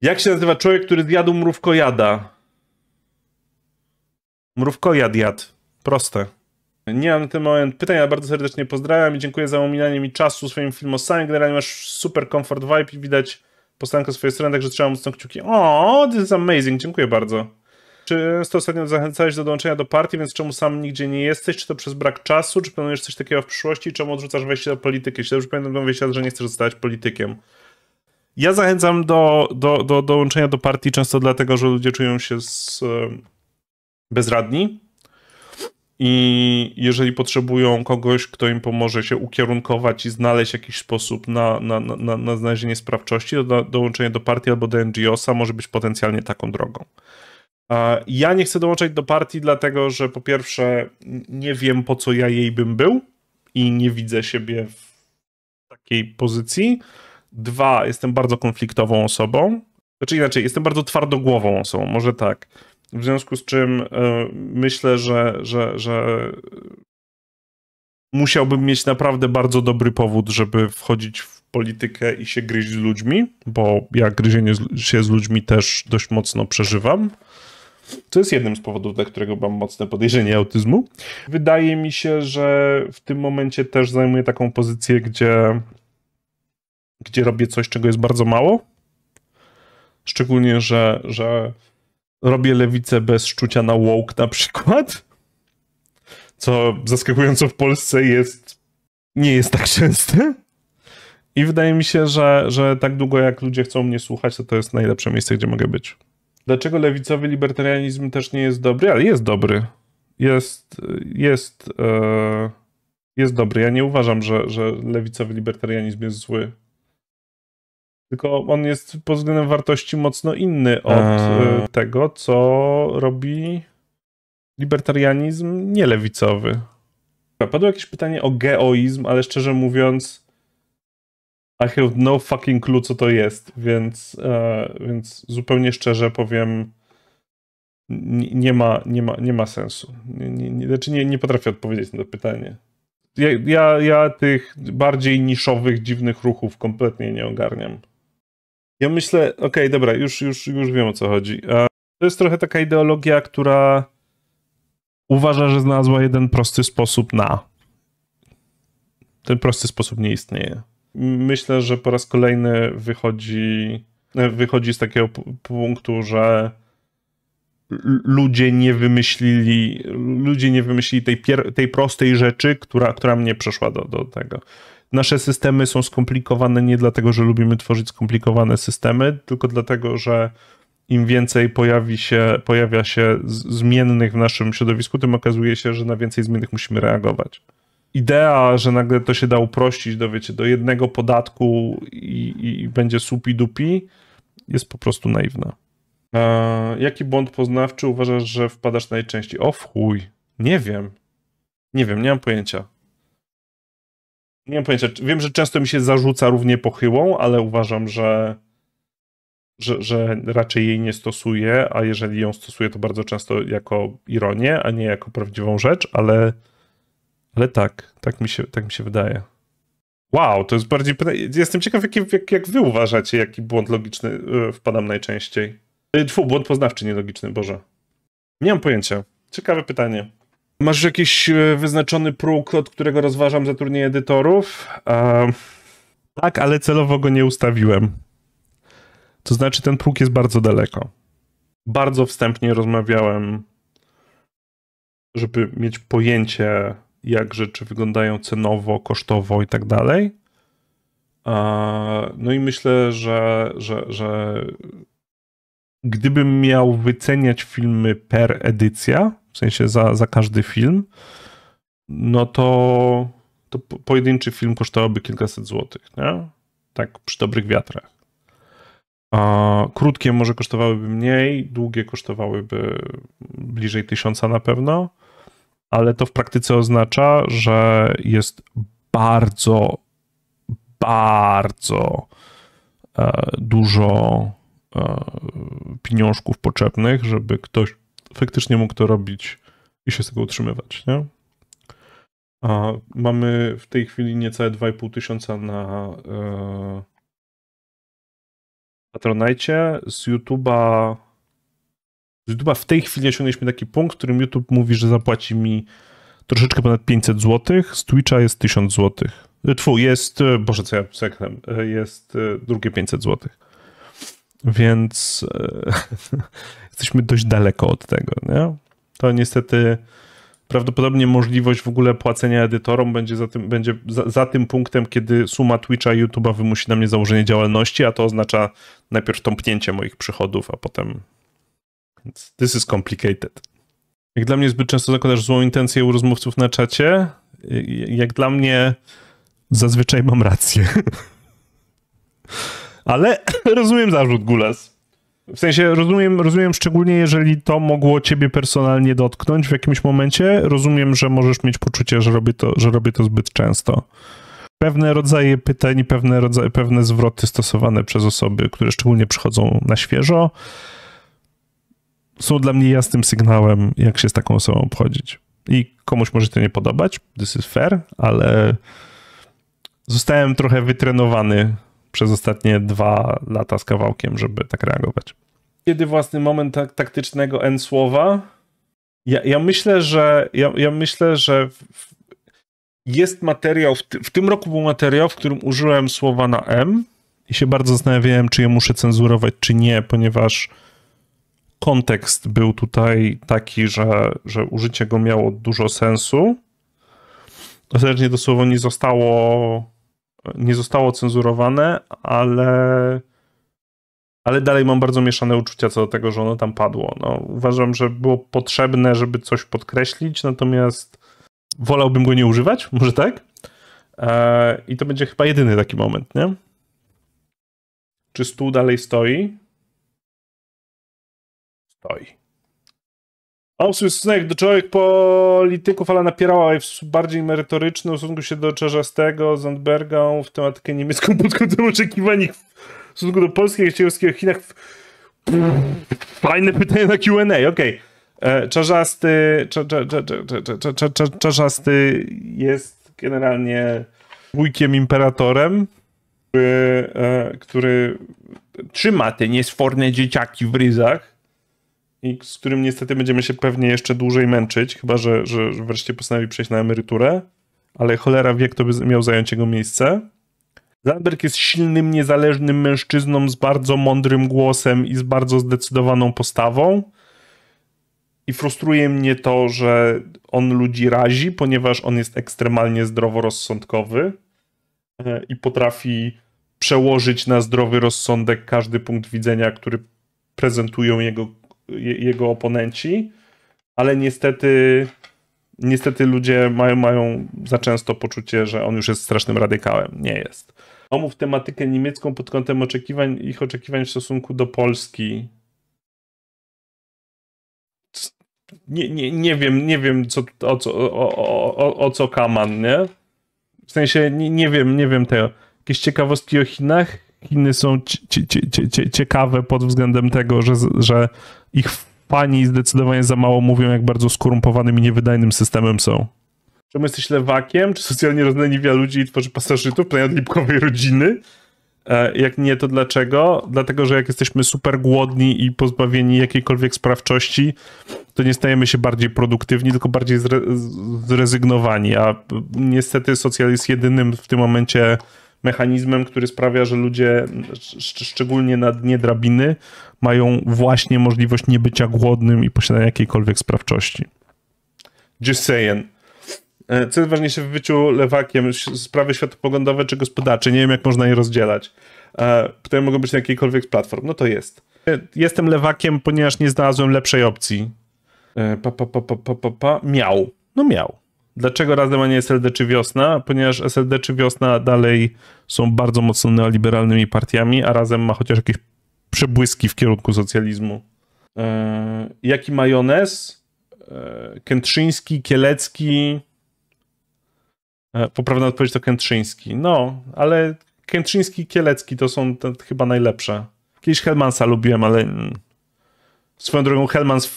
Speaker 1: Jak się nazywa człowiek, który zjadł mrówkojada? Mrówkojad jad. Proste. Nie mam na ten moment pytań, ale bardzo serdecznie pozdrawiam i dziękuję za ominanie mi czasu swoim filmosami. Generalnie masz super komfort, vibe i widać postankę swojej strony, także trzeba mocno kciuki. O, this is amazing. Dziękuję bardzo. Często ostatnio zachęcałeś do dołączenia do partii, więc czemu sam nigdzie nie jesteś? Czy to przez brak czasu? Czy planujesz coś takiego w przyszłości? Czemu odrzucasz wejście do polityki? Jeśli dobrze pamiętam, mówiłeś, że nie chcesz zostać politykiem. Ja zachęcam do, do, do dołączenia do partii często dlatego, że ludzie czują się z, e, bezradni i jeżeli potrzebują kogoś, kto im pomoże się ukierunkować i znaleźć jakiś sposób na, na, na, na znalezienie sprawczości, to dołączenie do partii albo do NGO-sa może być potencjalnie taką drogą. Ja nie chcę dołączać do partii, dlatego że po pierwsze nie wiem, po co ja jej bym był i nie widzę siebie w takiej pozycji. Dwa, jestem bardzo konfliktową osobą. Znaczy inaczej, jestem bardzo twardogłową osobą, może tak. W związku z czym e, myślę, że, że, że musiałbym mieć naprawdę bardzo dobry powód, żeby wchodzić w politykę i się gryźć z ludźmi, bo ja gryzienie się z ludźmi też dość mocno przeżywam co jest jednym z powodów, dla którego mam mocne podejrzenie autyzmu. Wydaje mi się, że w tym momencie też zajmuję taką pozycję, gdzie, gdzie robię coś, czego jest bardzo mało. Szczególnie, że, że robię lewicę bez szczucia na woke na przykład, co zaskakująco w Polsce jest, nie jest tak częste. I wydaje mi się, że, że tak długo jak ludzie chcą mnie słuchać, to to jest najlepsze miejsce, gdzie mogę być dlaczego lewicowy libertarianizm też nie jest dobry, ale jest dobry. Jest, jest, e, jest dobry. Ja nie uważam, że, że lewicowy libertarianizm jest zły. Tylko on jest pod względem wartości mocno inny od e, tego, co robi libertarianizm nielewicowy. Padło jakieś pytanie o geoizm, ale szczerze mówiąc, i have no fucking clue, co to jest, więc, e, więc zupełnie szczerze powiem, n- nie, ma, nie, ma, nie ma sensu. Nie, nie, nie, znaczy nie, nie potrafię odpowiedzieć na to pytanie. Ja, ja, ja tych bardziej niszowych, dziwnych ruchów kompletnie nie ogarniam. Ja myślę, okej, okay, dobra, już, już, już wiem o co chodzi. E, to jest trochę taka ideologia, która uważa, że znalazła jeden prosty sposób na. Ten prosty sposób nie istnieje myślę, że po raz kolejny wychodzi, e, wychodzi z takiego punktu, że ludzie nie wymyślili, ludzie nie wymyślili tej, tej prostej rzeczy, która, która mnie przeszła do, do tego. Nasze systemy są skomplikowane nie dlatego, że lubimy tworzyć skomplikowane systemy, tylko dlatego, że im więcej pojawi się, pojawia się zmiennych w naszym środowisku, tym okazuje się, że na więcej zmiennych musimy reagować idea, że nagle to się da uprościć do, wiecie, do jednego podatku i, i będzie supi-dupi, jest po prostu naiwna. jaki błąd poznawczy uważasz, że wpadasz najczęściej? O chuj, nie wiem. Nie wiem, nie mam pojęcia. Nie mam pojęcia. Wiem, że często mi się zarzuca równie pochyłą, ale uważam, że, że, że raczej jej nie stosuję, a jeżeli ją stosuję, to bardzo często jako ironię, a nie jako prawdziwą rzecz, ale ale tak, tak mi się, tak mi się wydaje. Wow, to jest bardziej. Jestem ciekaw, jak, jak, jak wy uważacie, jaki błąd logiczny e, wpadam najczęściej. E, Twój błąd poznawczy nielogiczny, Boże. Nie mam pojęcia. Ciekawe pytanie. Masz jakiś e, wyznaczony próg, od którego rozważam zatrudnienie edytorów? Um, tak, ale celowo go nie ustawiłem. To znaczy, ten próg jest bardzo daleko. Bardzo wstępnie rozmawiałem, żeby mieć pojęcie jak rzeczy wyglądają cenowo, kosztowo i tak dalej. No i myślę, że, że, że gdybym miał wyceniać filmy per edycja, w sensie za, za każdy film, no to, to pojedynczy film kosztowałby kilkaset złotych, nie? Tak przy dobrych wiatrach. A krótkie może kosztowałyby mniej, długie kosztowałyby bliżej tysiąca na pewno ale to w praktyce oznacza, że jest bardzo, bardzo e, dużo e, pieniążków potrzebnych, żeby ktoś faktycznie mógł to robić i się z tego utrzymywać, nie? A mamy w tej chwili niecałe 2,5 tysiąca na e, Patronite. Z YouTube'a YouTube'a w tej chwili osiągnęliśmy taki punkt, w którym YouTube mówi, że zapłaci mi troszeczkę ponad 500 zł, z Twitcha jest 1000 zł. Twój jest, e, boże, co ja seknem, jest e, drugie 500 zł. Więc e, [LAUGHS] jesteśmy dość daleko od tego, nie? To niestety prawdopodobnie możliwość w ogóle płacenia edytorom będzie za tym, będzie za, za tym punktem, kiedy suma Twitcha i YouTube'a wymusi na mnie założenie działalności, a to oznacza najpierw tąpnięcie moich przychodów, a potem This is complicated. Jak dla mnie zbyt często zakładasz złą intencję u rozmówców na czacie. Jak dla mnie zazwyczaj mam rację. [LAUGHS] Ale [LAUGHS] rozumiem zarzut, Gulas. W sensie rozumiem, rozumiem szczególnie, jeżeli to mogło ciebie personalnie dotknąć w jakimś momencie. Rozumiem, że możesz mieć poczucie, że robię to, że robię to zbyt często. Pewne rodzaje pytań, pewne, rodzaje, pewne zwroty stosowane przez osoby, które szczególnie przychodzą na świeżo, są dla mnie jasnym sygnałem, jak się z taką osobą obchodzić. I komuś może to nie podobać, this is fair, ale zostałem trochę wytrenowany przez ostatnie dwa lata z kawałkiem, żeby tak reagować. Kiedy własny moment tak, taktycznego N słowa? Ja, ja, myślę, że ja, ja myślę, że w, jest materiał, w, ty, w, tym roku był materiał, w którym użyłem słowa na M i się bardzo zastanawiałem, czy je muszę cenzurować, czy nie, ponieważ kontekst był tutaj taki, że, że użycie go miało dużo sensu. Ostatecznie to słowo nie zostało, nie zostało cenzurowane, ale, ale dalej mam bardzo mieszane uczucia co do tego, że ono tam padło. No, uważam, że było potrzebne, żeby coś podkreślić, natomiast wolałbym go nie używać, [LAUGHS] może tak? E, I to będzie chyba jedyny taki moment, nie? Czy stół dalej stoi? stoi. Opsły Snek do czołych polityków, ale napierała w bardziej merytoryczny w stosunku się do Czarzastego, Zandberga, w tematykę niemiecką pod kątem oczekiwań w stosunku do polskich, czeskiego, Chinach. Fajne pytanie na Q&A, okej. Okay. Czarzasty, czarzasty jest generalnie wujkiem imperatorem, który, e, który trzyma te niesforne dzieciaki w ryzach i z którym niestety będziemy się pewnie jeszcze dłużej męczyć, chyba że, że wreszcie postanowi przejść na emeryturę, ale cholera wie, kto by miał zająć jego miejsce. Zandberg jest silnym, niezależnym mężczyzną z bardzo mądrym głosem i z bardzo zdecydowaną postawą. I frustruje mnie to, że on ludzi razi, ponieważ on jest ekstremalnie zdroworozsądkowy e, i potrafi przełożyć na zdrowy rozsądek każdy punkt widzenia, który prezentują jego jego oponenci, ale niestety niestety ludzie mają, mają za często poczucie, że on już jest strasznym radykałem. Nie jest. Omów tematykę niemiecką pod kątem oczekiwań, ich oczekiwań w stosunku do Polski. Nie, nie, nie wiem, nie wiem co, o, co, o, o, o, o co Kaman, nie? W sensie nie, nie wiem, nie wiem tego. Jakieś ciekawostki o Chinach? Chiny są ciekawe pod względem tego, że, że ich fani zdecydowanie za mało mówią, jak bardzo skorumpowanym i niewydajnym systemem są. Czemu jesteś lewakiem? Czy socjalnie rozleniwia ludzi i tworzy pasażytów, planet lipkowej rodziny? E, jak nie, to dlaczego? Dlatego, że jak jesteśmy super głodni i pozbawieni jakiejkolwiek sprawczości, to nie stajemy się bardziej produktywni, tylko bardziej zre zrezygnowani. A niestety socjal jest jedynym w tym momencie mechanizmem, który sprawia, że ludzie, szczególnie na dnie drabiny, mają właśnie możliwość niebycia głodnym i posiadania jakiejkolwiek sprawczości. Just saying. E, co jest ważniejsze w byciu lewakiem? Sprawy światopoglądowe czy gospodarcze? Nie wiem, jak można je rozdzielać. E, tutaj mogą być na jakiejkolwiek platform. No to jest. E, jestem lewakiem, ponieważ nie znalazłem lepszej opcji. Pa, pa, pa, pa, pa, pa, pa. Miał. No miał. Dlaczego razem, a nie SLD czy Wiosna? Ponieważ SLD czy Wiosna dalej są bardzo mocno neoliberalnymi partiami, a razem ma chociaż jakieś przebłyski w kierunku socjalizmu. E, jaki majonez? Kentrzyński, Kętrzyński, Kielecki. E, poprawna odpowiedź to Kętrzyński. No, ale Kętrzyński, Kielecki to są te, chyba najlepsze. Kiedyś Helmansa lubiłem, ale mm, swoją drogą Helmans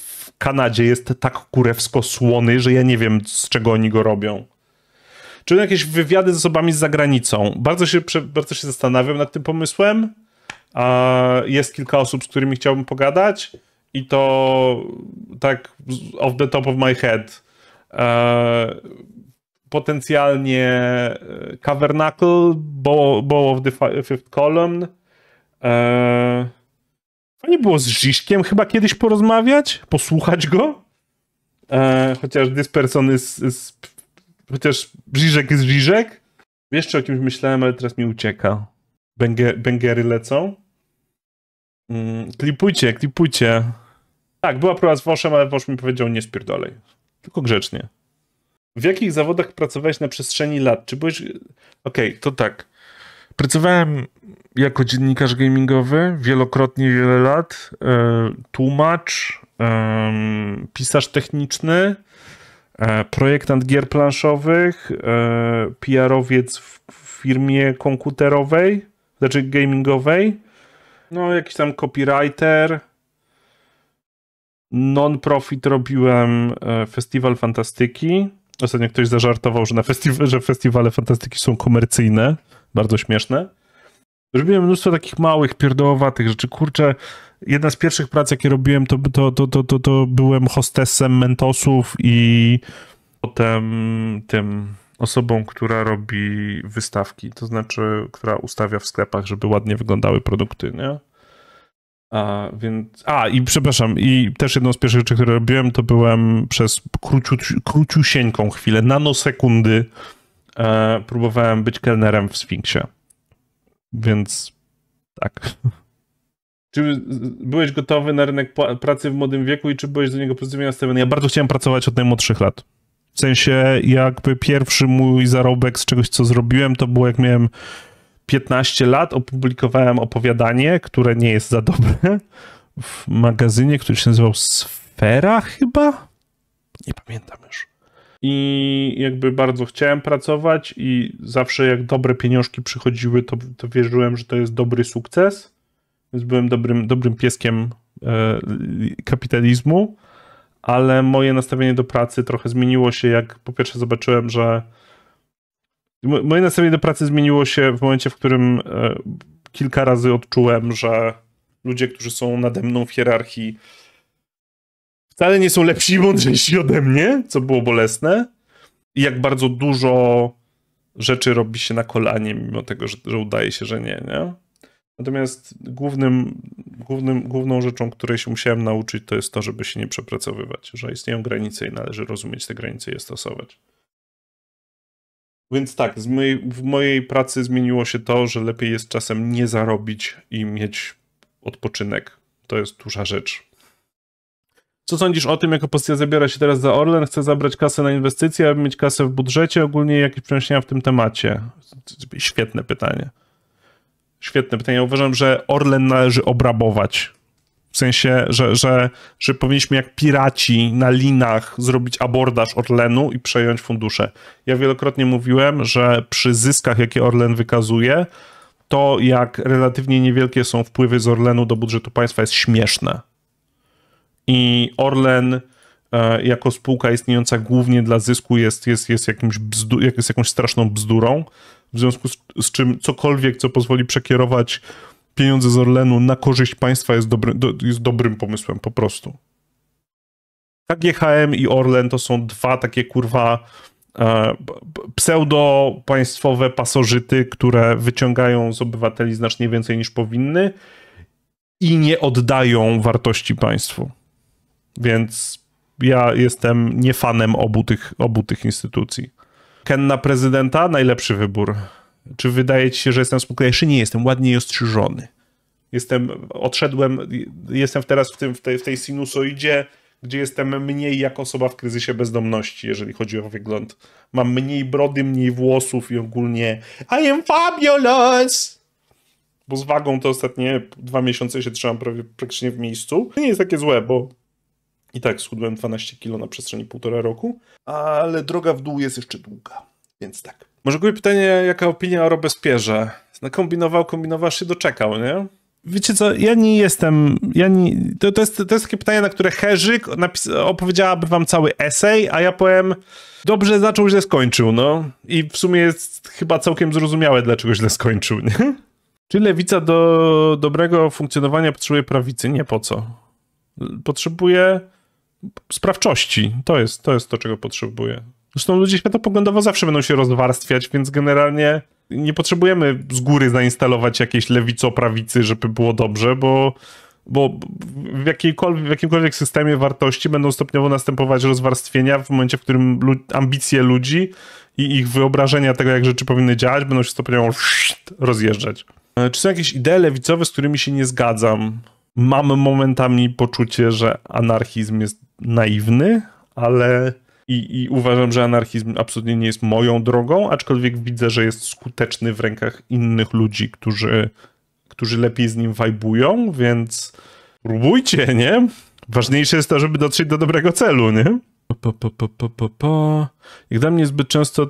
Speaker 1: Kanadzie jest tak kurewsko słony, że ja nie wiem, z czego oni go robią. Czy jakieś wywiady z osobami z zagranicą? Bardzo się, bardzo się zastanawiam nad tym pomysłem. Jest kilka osób, z którymi chciałbym pogadać i to tak off the top of my head. E, potencjalnie e, Cavernacle, Bow of the Fifth Column. Eee, Fajnie było z Ziszkiem chyba kiedyś porozmawiać, posłuchać go. E, chociaż Disperson jest, jest, Chociaż Ziszek jest Ziszek. Jeszcze o kimś myślałem, ale teraz mi ucieka. Bęgery lecą. Mm, klipujcie, klipujcie. Tak, była próba z Woszem, ale Wosz mi powiedział nie spierdolej. Tylko grzecznie. W jakich zawodach pracowałeś na przestrzeni lat? Czy byłeś... Okej, okay, to tak. Pracowałem jako dziennikarz gamingowy wielokrotnie, wiele lat. E, tłumacz, e, pisarz techniczny, e, projektant gier planszowych, PR-owiec w firmie komputerowej, znaczy gamingowej, no jakiś tam copywriter. Non-profit robiłem Festiwal Fantastyki Ostatnio ktoś zażartował, że, na że festiwale fantastyki są komercyjne. Bardzo śmieszne. Robiłem mnóstwo takich małych, pierdołowatych rzeczy. Kurczę, jedna z pierwszych prac, jakie robiłem, to, to, to, to, to, to byłem hostessem mentosów i potem tym osobą, która robi wystawki, to znaczy, która ustawia w sklepach, żeby ładnie wyglądały produkty, nie? A, więc, a i przepraszam, i też jedną z pierwszych rzeczy, które robiłem, to byłem przez króciu, króciusieńką chwilę, nanosekundy, e, próbowałem być kelnerem w Sfinksie. Więc tak. Czy byłeś gotowy na rynek pracy w młodym wieku i czy byłeś do niego pozytywnie nastawiony? Ja bardzo chciałem pracować od najmłodszych lat. W sensie, jakby pierwszy mój zarobek z czegoś, co zrobiłem, to było jak miałem 15 lat opublikowałem opowiadanie, które nie jest za dobre, w magazynie, który się nazywał Sfera chyba? Nie pamiętam już. I jakby bardzo chciałem pracować i zawsze jak dobre pieniążki przychodziły, to, to wierzyłem, że to jest dobry sukces. Więc byłem dobrym, dobrym pieskiem e, kapitalizmu, ale moje nastawienie do pracy trochę zmieniło się, jak po pierwsze zobaczyłem, że Moje nastawienie do pracy zmieniło się w momencie, w którym e, kilka razy odczułem, że ludzie, którzy są nade mną w hierarchii, wcale nie są lepsi i mądrzejsi ode mnie, co było bolesne. I jak bardzo dużo rzeczy robi się na kolanie, mimo tego, że, że udaje się, że nie, nie? Natomiast głównym, głównym, główną rzeczą, której się musiałem nauczyć, to jest to, żeby się nie przepracowywać, że istnieją granice i należy rozumieć te granice i je stosować. Więc tak, mojej, w mojej pracy zmieniło się to, że lepiej jest czasem nie zarobić i mieć odpoczynek. To jest duża rzecz. Co sądzisz o tym, jak opozycja zabiera się teraz za Orlen? Chce zabrać kasę na inwestycje, aby mieć kasę w budżecie? Ogólnie jakieś przemyślenia w tym temacie? Świetne pytanie. Świetne pytanie. uważam, że Orlen należy obrabować. W sensie, że, że, że powinniśmy jak piraci na linach zrobić abordaż Orlenu i przejąć fundusze. Ja wielokrotnie mówiłem, że przy zyskach, jakie Orlen wykazuje, to jak relatywnie niewielkie są wpływy z Orlenu do budżetu państwa jest śmieszne. I Orlen e, jako spółka istniejąca głównie dla zysku jest, jest, jest, jakimś bzdu, jest jakąś straszną bzdurą, w związku z, z czym cokolwiek, co pozwoli przekierować pieniądze z Orlenu na korzyść państwa jest, dobry, do, jest dobrym pomysłem po prostu. KGHM i Orlen to są dwa takie kurwa e, pseudo-państwowe pasożyty, które wyciągają z obywateli znacznie więcej niż powinny i nie oddają wartości państwu. Więc ja jestem nie fanem obu tych, obu tych instytucji. Ken na prezydenta najlepszy wybór. Czy wydaje ci się, że jestem spokojniejszy? Nie, jestem ładniej ostrzyżony. Jestem, odszedłem, jestem teraz w, tym, w, tej, w tej sinusoidzie, gdzie jestem mniej jak osoba w kryzysie bezdomności, jeżeli chodzi o wygląd. Mam mniej brody, mniej włosów i ogólnie I am fabulous! Bo z wagą to ostatnie dwa miesiące się trzymam prawie praktycznie w miejscu. To nie jest takie złe, bo i tak schudłem 12 kilo na przestrzeni półtora roku, ale droga w dół jest jeszcze długa. Więc tak. Może głupie pytanie, jaka opinia o Robespierze? Nakombinował, kombinował, się doczekał, nie? Wiecie co, ja nie jestem, ja nie, to, to, jest, to jest takie pytanie, na które Herzyk napis, opowiedziałaby wam cały esej, a ja powiem, dobrze zaczął, źle skończył, no. I w sumie jest chyba całkiem zrozumiałe, dlaczego źle skończył, nie? Czy lewica do dobrego funkcjonowania potrzebuje prawicy? Nie, po co? Potrzebuje sprawczości, to jest to, jest to czego potrzebuje. Zresztą ludzie światopoglądowo zawsze będą się rozwarstwiać, więc generalnie nie potrzebujemy z góry zainstalować jakiejś lewico-prawicy, żeby było dobrze, bo, bo w, jakiejkolwiek, w jakimkolwiek systemie wartości będą stopniowo następować rozwarstwienia w momencie, w którym lu ambicje ludzi i ich wyobrażenia tego, jak rzeczy powinny działać, będą się stopniowo rozjeżdżać. E, czy są jakieś idee lewicowe, z którymi się nie zgadzam? Mam momentami poczucie, że anarchizm jest naiwny, ale i, I, uważam, że anarchizm absolutnie nie jest moją drogą, aczkolwiek widzę, że jest skuteczny w rękach innych ludzi, którzy, którzy lepiej z nim wajbują, więc próbujcie, nie? Ważniejsze jest to, żeby dotrzeć do dobrego celu, nie? Po, po, po, po, po, po. Jak dla mnie zbyt często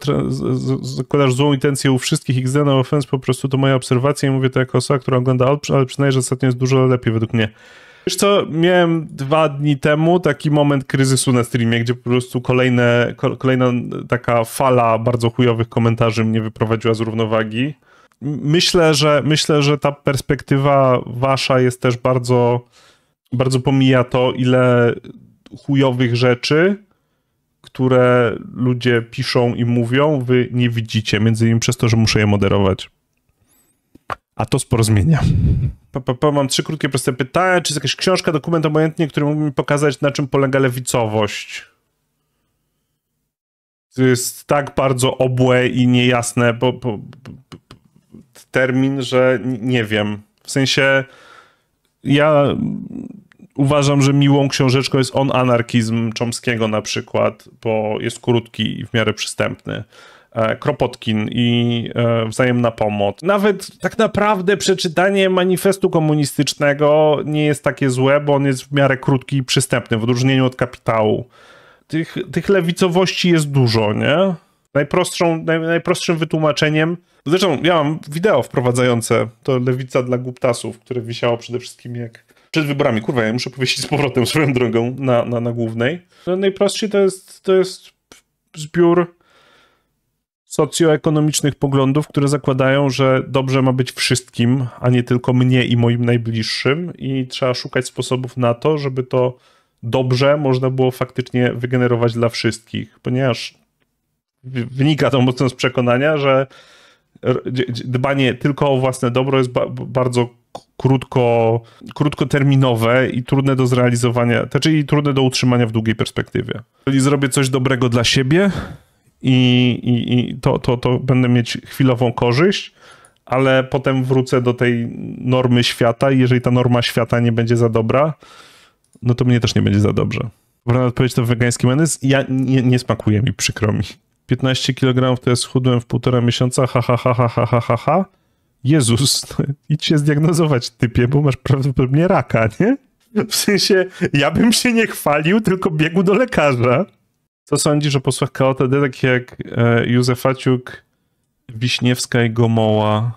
Speaker 1: zakładasz złą intencję u wszystkich i no offense, po prostu to moja obserwacja i mówię to jako osoba, która ogląda ale przyznaję, że ostatnio jest dużo lepiej według mnie. Wiesz co, miałem dwa dni temu taki moment kryzysu na streamie, gdzie po prostu kolejne, kolejna taka fala bardzo chujowych komentarzy mnie wyprowadziła z równowagi. Myślę, że myślę, że ta perspektywa wasza jest też bardzo, bardzo pomija to, ile chujowych rzeczy, które ludzie piszą i mówią, wy nie widzicie, między innymi przez to, że muszę je moderować a to sporo zmienia. Po, po, po, mam trzy krótkie, proste pytania. Czy jest jakaś książka, dokument obojętnie, który mógłby mi pokazać, na czym polega lewicowość? To jest tak bardzo obłe i niejasne bo, bo, bo termin, że nie wiem. W sensie ja uważam, że miłą książeczką jest On Anarkizm Chomskiego na przykład, bo jest krótki i w miarę przystępny. E, kropotkin i e, wzajemna pomoc. Nawet tak naprawdę przeczytanie manifestu komunistycznego nie jest takie złe, bo on jest w miarę krótki i przystępny, w odróżnieniu od kapitału. Tych, tych lewicowości jest dużo, nie? Najprostszą, naj, najprostszym wytłumaczeniem. Zresztą ja mam wideo wprowadzające to lewica dla głuptasów, które wisiało przede wszystkim jak przed wyborami. Kurwa, ja muszę powiedzieć z powrotem swoją drogą na, na, na głównej. No najprostszy to jest, to jest zbiór socjoekonomicznych poglądów, które zakładają, że dobrze ma być wszystkim, a nie tylko mnie i moim najbliższym, i trzeba szukać sposobów na to, żeby to dobrze można było faktycznie wygenerować dla wszystkich, ponieważ wynika to mocno z przekonania, że dbanie tylko o własne dobro jest ba bardzo krótko, krótkoterminowe i trudne do zrealizowania, czyli znaczy trudne do utrzymania w długiej perspektywie. Jeżeli zrobię coś dobrego dla siebie, i, i, i to, to, to będę mieć chwilową korzyść, ale potem wrócę do tej normy świata i jeżeli ta norma świata nie będzie za dobra, no to mnie też nie będzie za dobrze. Dobra odpowiedź to wegański menes. Ja nie, nie smakuje mi, przykro mi. 15 kg to ja schudłem w półtora miesiąca, ha, ha, ha, ha, ha, ha, ha, ha. Jezus, I no, idź się zdiagnozować, typie, bo masz prawdopodobnie raka, nie? W sensie, ja bym się nie chwalił, tylko biegł do lekarza. Co sądzisz o posłach KOTD, takich jak e, Józef Aciuk, Wiśniewska i Gomoła?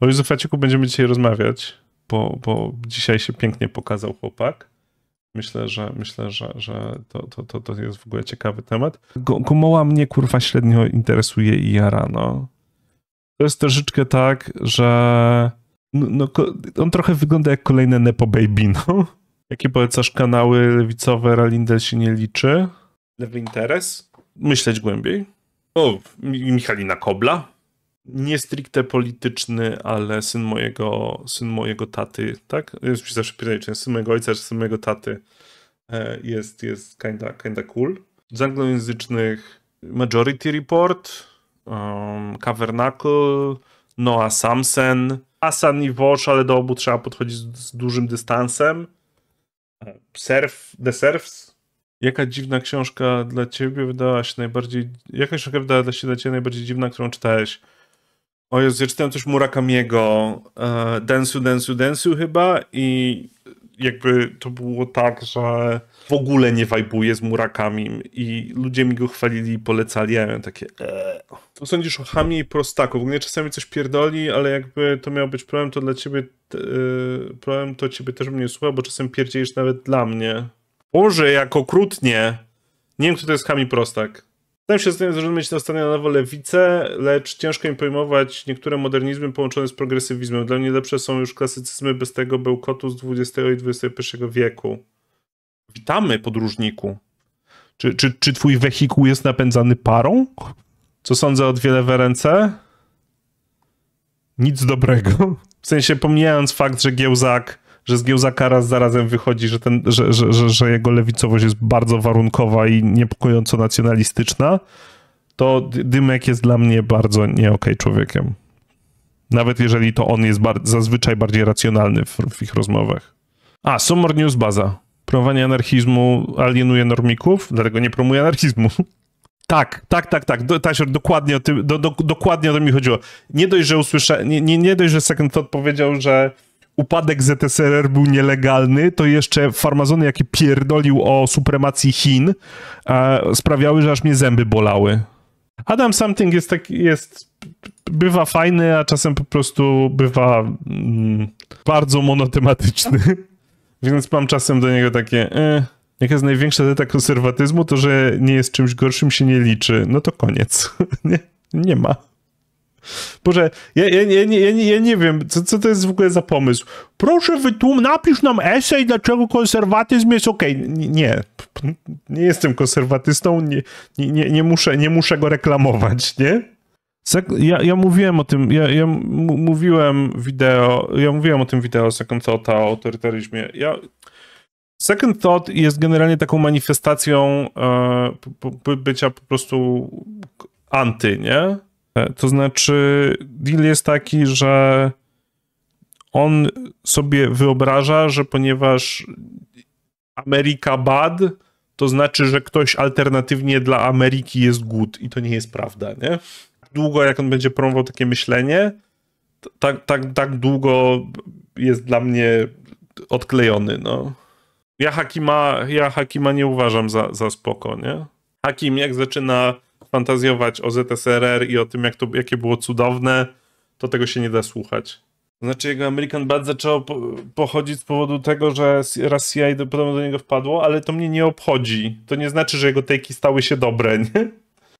Speaker 1: O Józef Aciuku będziemy dzisiaj rozmawiać, bo, bo dzisiaj się pięknie pokazał chłopak. Myślę, że myślę, że, że to, to, to, to jest w ogóle ciekawy temat. Gomoła mnie kurwa średnio interesuje i jara, no. To jest troszeczkę tak, że no, no, on trochę wygląda jak kolejne Nepo Baby, no. [LAUGHS] Jakie polecasz kanały lewicowe, Ralindel się nie liczy? w interes? Myśleć głębiej. O, Michalina Kobla. Nie stricte polityczny, ale syn mojego, syn mojego taty, tak? Już zawsze pytanie, czy syn mojego ojca, czy syn mojego taty e, jest, jest kinda, kinda cool. Z anglojęzycznych Majority Report, um, Cavernacle, Noah samson Asan i Wosz, ale do obu trzeba podchodzić z, z dużym dystansem. E, Surf, The Surfs, Jaka dziwna książka dla ciebie wydała się najbardziej. Jaka książka wydała się dla ciebie najbardziej dziwna, którą czytałeś? O Jezu, ja czytałem coś Murakamiego, e, Densu, Densu, Densu chyba i jakby to było tak, że w ogóle nie wajbuję z murakami i ludzie mi go chwalili i polecali, ja miałem takie eee. Co sądzisz o Hamie i Prostaku? W ogóle czasami coś pierdoli, ale jakby to miał być problem, to dla ciebie e, problem to ciebie też mnie słucha, bo czasem pierdzielisz nawet dla mnie. Boże, jak okrutnie. Nie wiem, kto to jest Kami Prostak. Zdaję się zrozumieć nastawienia na nowo lewicę, lecz ciężko im pojmować niektóre modernizmy połączone z progresywizmem. Dla mnie lepsze są już klasycyzmy bez tego bełkotu z XX i XXI wieku. Witamy, podróżniku. Czy, czy, czy twój wehikuł jest napędzany parą? Co sądzę od wiele ręce? Nic dobrego. W sensie pomijając fakt, że Giełzak że z Giełzaka raz zarazem wychodzi, że, ten, że, że, że, że jego lewicowość jest bardzo warunkowa i niepokojąco nacjonalistyczna, to Dymek jest dla mnie bardzo nie okay człowiekiem. Nawet jeżeli to on jest bar- zazwyczaj bardziej racjonalny w, w ich rozmowach. A, Summer News Baza. Promowanie anarchizmu alienuje normików, dlatego nie promuje anarchizmu. [LAUGHS] Tak, tak, tak, tak. Do, Tasior, dokładnie o tym, do, do, dokładnie o to mi chodziło. Nie dość, że usłyszałem, nie, nie, nie dość, że Second Thought powiedział, że upadek ZSRR był nielegalny, to jeszcze farmazony, jakie pierdolił o supremacji Chin, e, sprawiały, że aż mnie zęby bolały. Adam Something jest tak, jest, bywa fajny, a czasem po prostu bywa mm, bardzo monotematyczny. [LAUGHS] Więc mam czasem do niego takie, e, jaka jest największa zeta konserwatyzmu, to że nie jest czymś gorszym się nie liczy. No to koniec. [LAUGHS] nie, nie ma. Boże, ja, ja, ja, ja, ja nie wiem, co, co to jest w ogóle za pomysł. Proszę wytłum, napisz nam esej, dlaczego konserwatyzm jest okej. Okay. Nie, nie jestem konserwatystą, nie, nie, nie, muszę, nie muszę go reklamować, nie? Ja, ja mówiłem o tym, ja, ja mówiłem wideo, ja mówiłem o tym wideo Second Thought o autorytaryzmie. Ja, Second Thought jest generalnie taką manifestacją e, bycia po prostu anty, nie? E, to znaczy, deal jest taki, że on sobie wyobraża, że ponieważ Ameryka bad, to znaczy, że ktoś alternatywnie dla Ameryki jest good i to nie jest prawda, nie? Tak długo jak on będzie promował takie myślenie, tak, tak, tak długo jest dla mnie odklejony, no. Ja Hakima, ja Hakima nie uważam za, za spoko, nie? Hakim jak zaczyna fantazjować o ZSRR i o tym, jak to, jakie było cudowne, to tego się nie da słuchać. Znaczy jego American Bad zaczęło po, pochodzić z powodu tego, że raz CIA do, podobno do niego wpadło, ale to mnie nie obchodzi. To nie znaczy, że jego teki stały się dobre, nie?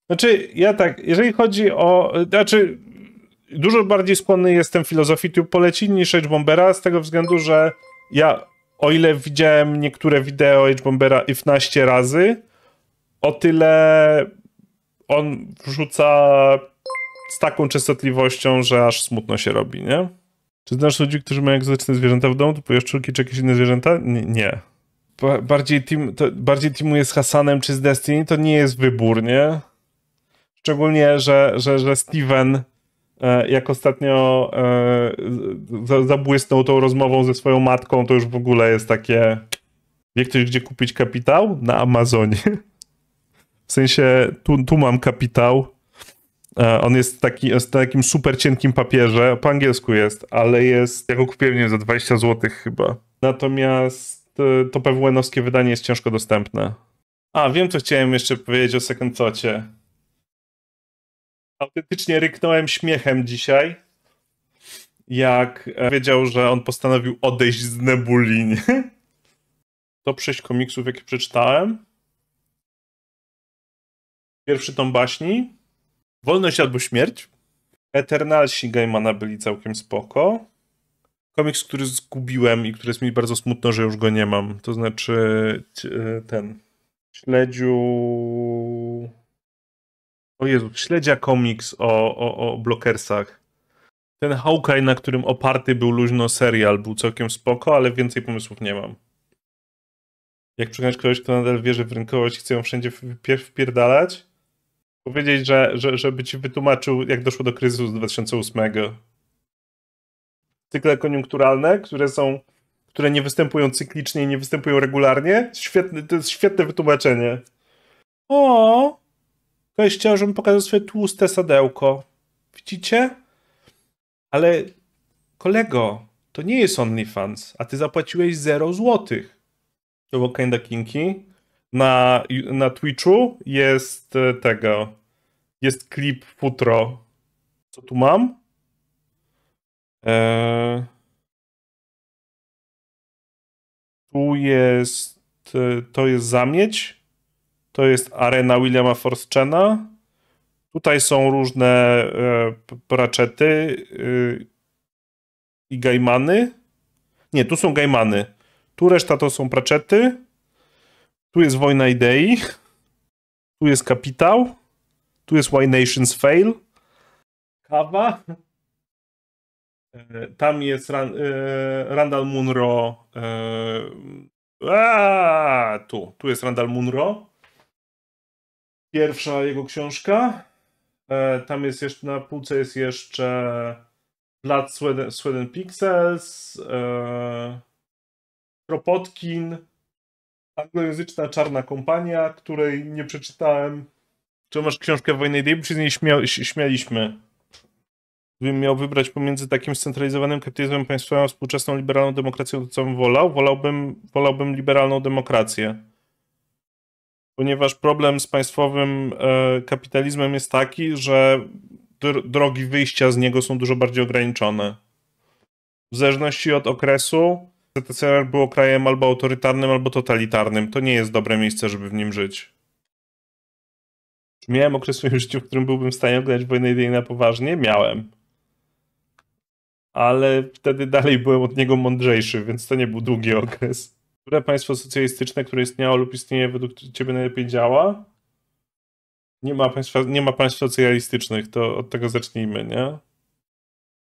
Speaker 1: Znaczy, ja tak, jeżeli chodzi o... Znaczy, dużo bardziej skłonny jestem filozofii tu poleci niż Edge Bombera, z tego względu, że ja, o ile widziałem niektóre wideo Edge Bombera 15 razy, o tyle on wrzuca z taką częstotliwością, że aż smutno się robi, nie? Czy znasz ludzi, którzy mają egzotyczne zwierzęta w domu, to jaszczurki czy jakieś inne zwierzęta? N nie. Ba bardziej, team, jest bardziej z Hasanem czy z Destiny, to nie jest wybór, nie? Szczególnie, że, że, że Steven e, jak ostatnio e, zabłysnął tą rozmową ze swoją matką, to już w ogóle jest takie. Wie ktoś, gdzie kupić kapitał? Na Amazonie. [LAUGHS] W sensie tu, tu mam kapitał. E, on jest taki, jest takim super cienkim papierze, po angielsku jest, ale jest, ja go kupiłem, nie wiem, za 20 zł chyba. natomiast e, to PWN-owskie wydanie jest ciężko dostępne. A, wiem co chciałem jeszcze powiedzieć o Second Thought'cie. Autentycznie ryknąłem śmiechem dzisiaj, jak e, wiedział, że on postanowił odejść z Nebulin. [LAUGHS] To przejść komiksów, jakie przeczytałem Pierwszy tom baśni. Wolność albo śmierć. Eternalsi Gaimana byli całkiem spoko. Komiks, który zgubiłem i który jest mi bardzo smutno, że już go nie mam. To znaczy e, ten. Śledziu. O Jezu, śledzia komiks o, o, o blokersach. Ten Hawkeye, na którym oparty był luźno serial, był całkiem spoko, ale więcej pomysłów nie mam. Jak przekonasz kogoś, kto nadal wierzy w rynkowość i chce ją wszędzie wpierdalać, powiedzieć, że, że, żeby ci wytłumaczył, jak doszło do kryzysu z 2008. Cykle koniunkturalne, które są, które nie występują cyklicznie, nie występują regularnie. Świetne, to jest świetne wytłumaczenie. O, ktoś chciał, żebym pokazał swoje tłuste sadełko. Widzicie? Ale kolego, to nie jest OnlyFans, a ty zapłaciłeś 0 złotych. To było kinda kinki na, na Twitchu jest e, tego. Jest klip futro. Co tu mam? Eee, tu jest. E, to jest zamieć. To jest arena Williama Forstchena. Tutaj są różne e, praczety e, i gajmany. Nie, tu są gajmany. Tu reszta to są praczety. Tu jest wojna idei. Tu jest kapitał. Tu jest Why Nations Fail. Kawa. E, tam jest Ran e, Randall Munro. E, a, tu, tu jest Randall Munro. Pierwsza jego książka. Tam jest jeszcze na półce jest jeszcze Blood Sweden, Sweden Pixels. Kropotkin anglojęzyczna czarna kompania, której nie przeczytałem. Czy masz książkę Wojny idei, bo się z niej śmia śmialiśmy. Gdybym miał wybrać pomiędzy takim scentralizowanym kapitalizmem państwowym a współczesną liberalną demokracją, to co bym wolał? Wolałbym, wolałbym liberalną demokrację. Ponieważ problem z państwowym e, kapitalizmem jest taki, że drogi wyjścia z niego są dużo bardziej ograniczone. W zależności od okresu, ZSRR było krajem albo autorytarnym, albo totalitarnym. To nie jest dobre miejsce, żeby w nim żyć. Miałem okres w swoim życiu, w którym byłbym w stanie oglądać wojnę jedynie na poważnie? Miałem. Ale wtedy dalej byłem od niego mądrzejszy, więc to nie był długi okres. Które państwo socjalistyczne, które istniało lub istnieje, według ciebie najlepiej działa? Nie ma państwa, nie ma państw socjalistycznych, to od tego zacznijmy, nie?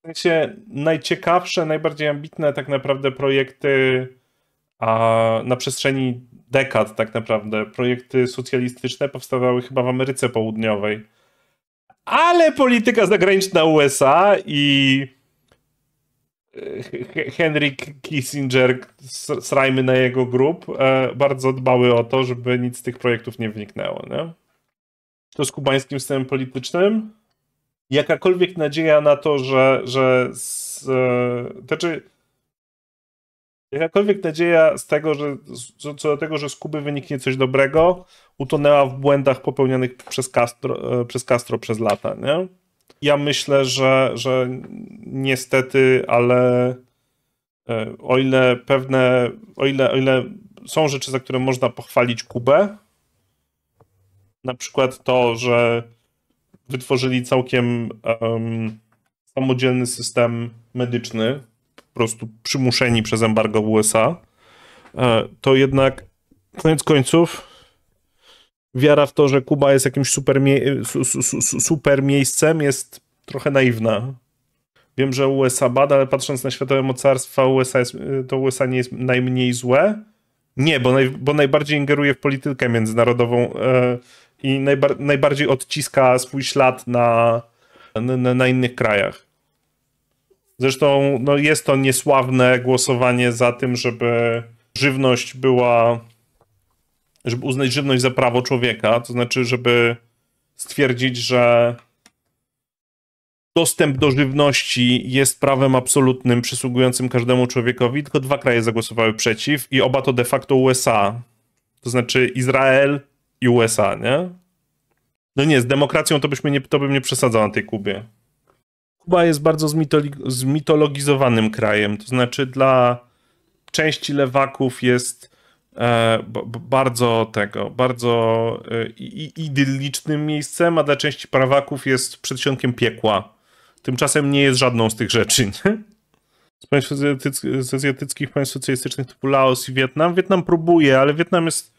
Speaker 1: W sensie najciekawsze, najbardziej ambitne tak naprawdę projekty a na przestrzeni dekad tak naprawdę projekty socjalistyczne powstawały chyba w Ameryce Południowej. Ale polityka zagraniczna USA i e, Henry Kissinger z Rajmy na jego grup e, bardzo dbały o to, żeby nic z tych projektów nie wniknęło. Nie? To z kubańskim systemem politycznym jakakolwiek nadzieja na to, że, że z, e, znaczy jakakolwiek nadzieja z tego, że z, co do tego, że z Kuby wyniknie coś dobrego, utonęła w błędach popełnianych przez Castro, e, przez, Castro przez lata, nie? Ja myślę, że, że niestety, ale e, o ile pewne, o ile, o ile są rzeczy, za które można pochwalić Kubę, na przykład to, że wytworzyli całkiem um, samodzielny system medyczny, po prostu przymuszeni przez embargo w USA, e, to jednak koniec końców wiara w to, że Kuba jest jakimś super, mie super miejscem jest trochę naiwna. Wiem, że USA bada, ale patrząc na światowe mocarstwa, USA jest, e, to USA nie jest najmniej złe. Nie, bo, naj, bo najbardziej ingeruje w politykę międzynarodową. E, i najba najbardziej odciska swój ślad na, na, na, innych krajach. Zresztą no, jest to niesławne głosowanie za tym, żeby żywność była, żeby uznać żywność za prawo człowieka, to znaczy, żeby stwierdzić, że dostęp do żywności jest prawem absolutnym przysługującym każdemu człowiekowi, tylko dwa kraje zagłosowały przeciw i oba to de facto USA. To znaczy Izrael i USA, nie? No nie, z demokracją to, byśmy nie, to bym nie przesadzał na tej Kubie. Kuba jest bardzo zmitologizowanym krajem, to znaczy dla części lewaków jest e, bardzo tego, bardzo e, idyllicznym miejscem, a dla części prawaków jest przedsionkiem piekła. Tymczasem nie jest żadną z tych rzeczy. Nie? Z, państw azjatyckich, z azjatyckich państw socjalistycznych typu Laos i Wietnam. Wietnam próbuje, ale Wietnam jest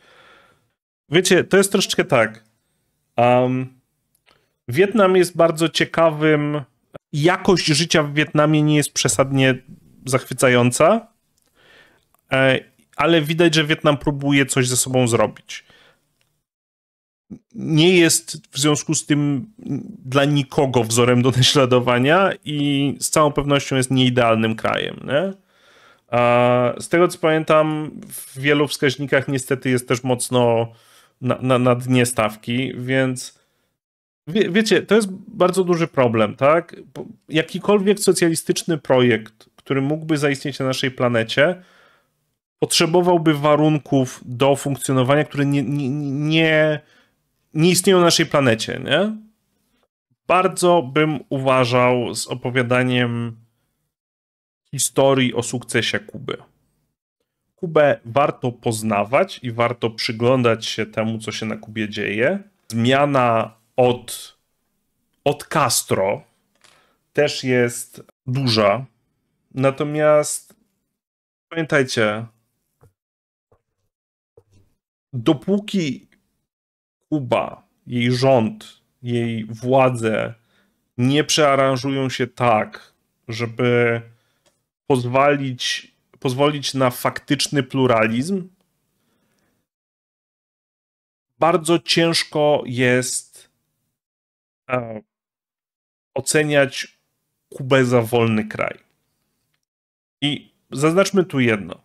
Speaker 1: wiecie, to jest troszeczkę tak. Um, Wietnam jest bardzo ciekawym. Jakość życia w Wietnamie nie jest przesadnie zachwycająca, e, ale widać, że Wietnam próbuje coś ze sobą zrobić. Nie jest w związku z tym dla nikogo wzorem do [LAUGHS] naśladowania i z całą pewnością jest nieidealnym krajem. Nie? Z tego co pamiętam, w wielu wskaźnikach niestety jest też mocno na, na, na dnie stawki, więc wie, wiecie, to jest bardzo duży problem, tak? Bo jakikolwiek socjalistyczny projekt, który mógłby zaistnieć na naszej planecie, potrzebowałby warunków do funkcjonowania, które nie, nie, nie, nie istnieją na naszej planecie, nie? Bardzo bym uważał z opowiadaniem historii o sukcesie Kuby. Kubę warto poznawać i warto przyglądać się temu, co się na Kubie dzieje. Zmiana od, od Castro też jest duża. Natomiast pamiętajcie, dopóki Kuba, jej rząd, jej władze nie przearanżują się tak, żeby pozwolić pozwolić na faktyczny pluralizm, bardzo ciężko jest e, oceniać Kubę za wolny kraj. I zaznaczmy tu jedno.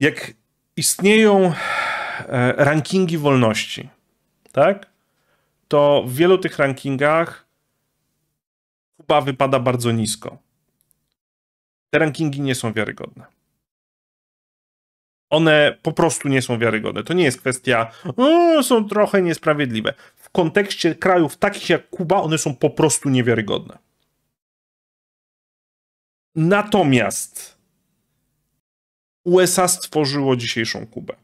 Speaker 1: Jak istnieją e, rankingi wolności, tak? To w wielu tych rankingach Kuba wypada bardzo nisko. Te rankingi nie są wiarygodne. One po prostu nie są wiarygodne. To nie jest kwestia, o, są trochę niesprawiedliwe. W kontekście krajów takich jak Kuba, one są po prostu niewiarygodne. Natomiast USA stworzyło dzisiejszą Kubę.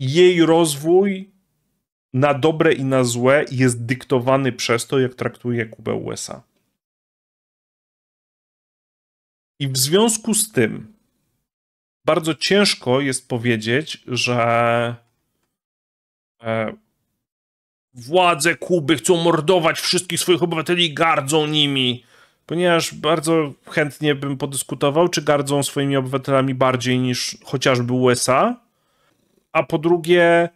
Speaker 1: Jej rozwój na dobre i na złe jest dyktowany przez to, jak traktuje Kubę USA. I w związku z tym bardzo ciężko jest powiedzieć, że e, władze Kuby chcą mordować wszystkich swoich obywateli i gardzą nimi. Ponieważ bardzo chętnie bym podyskutował, czy gardzą swoimi obywatelami bardziej niż chociażby USA. A po drugie,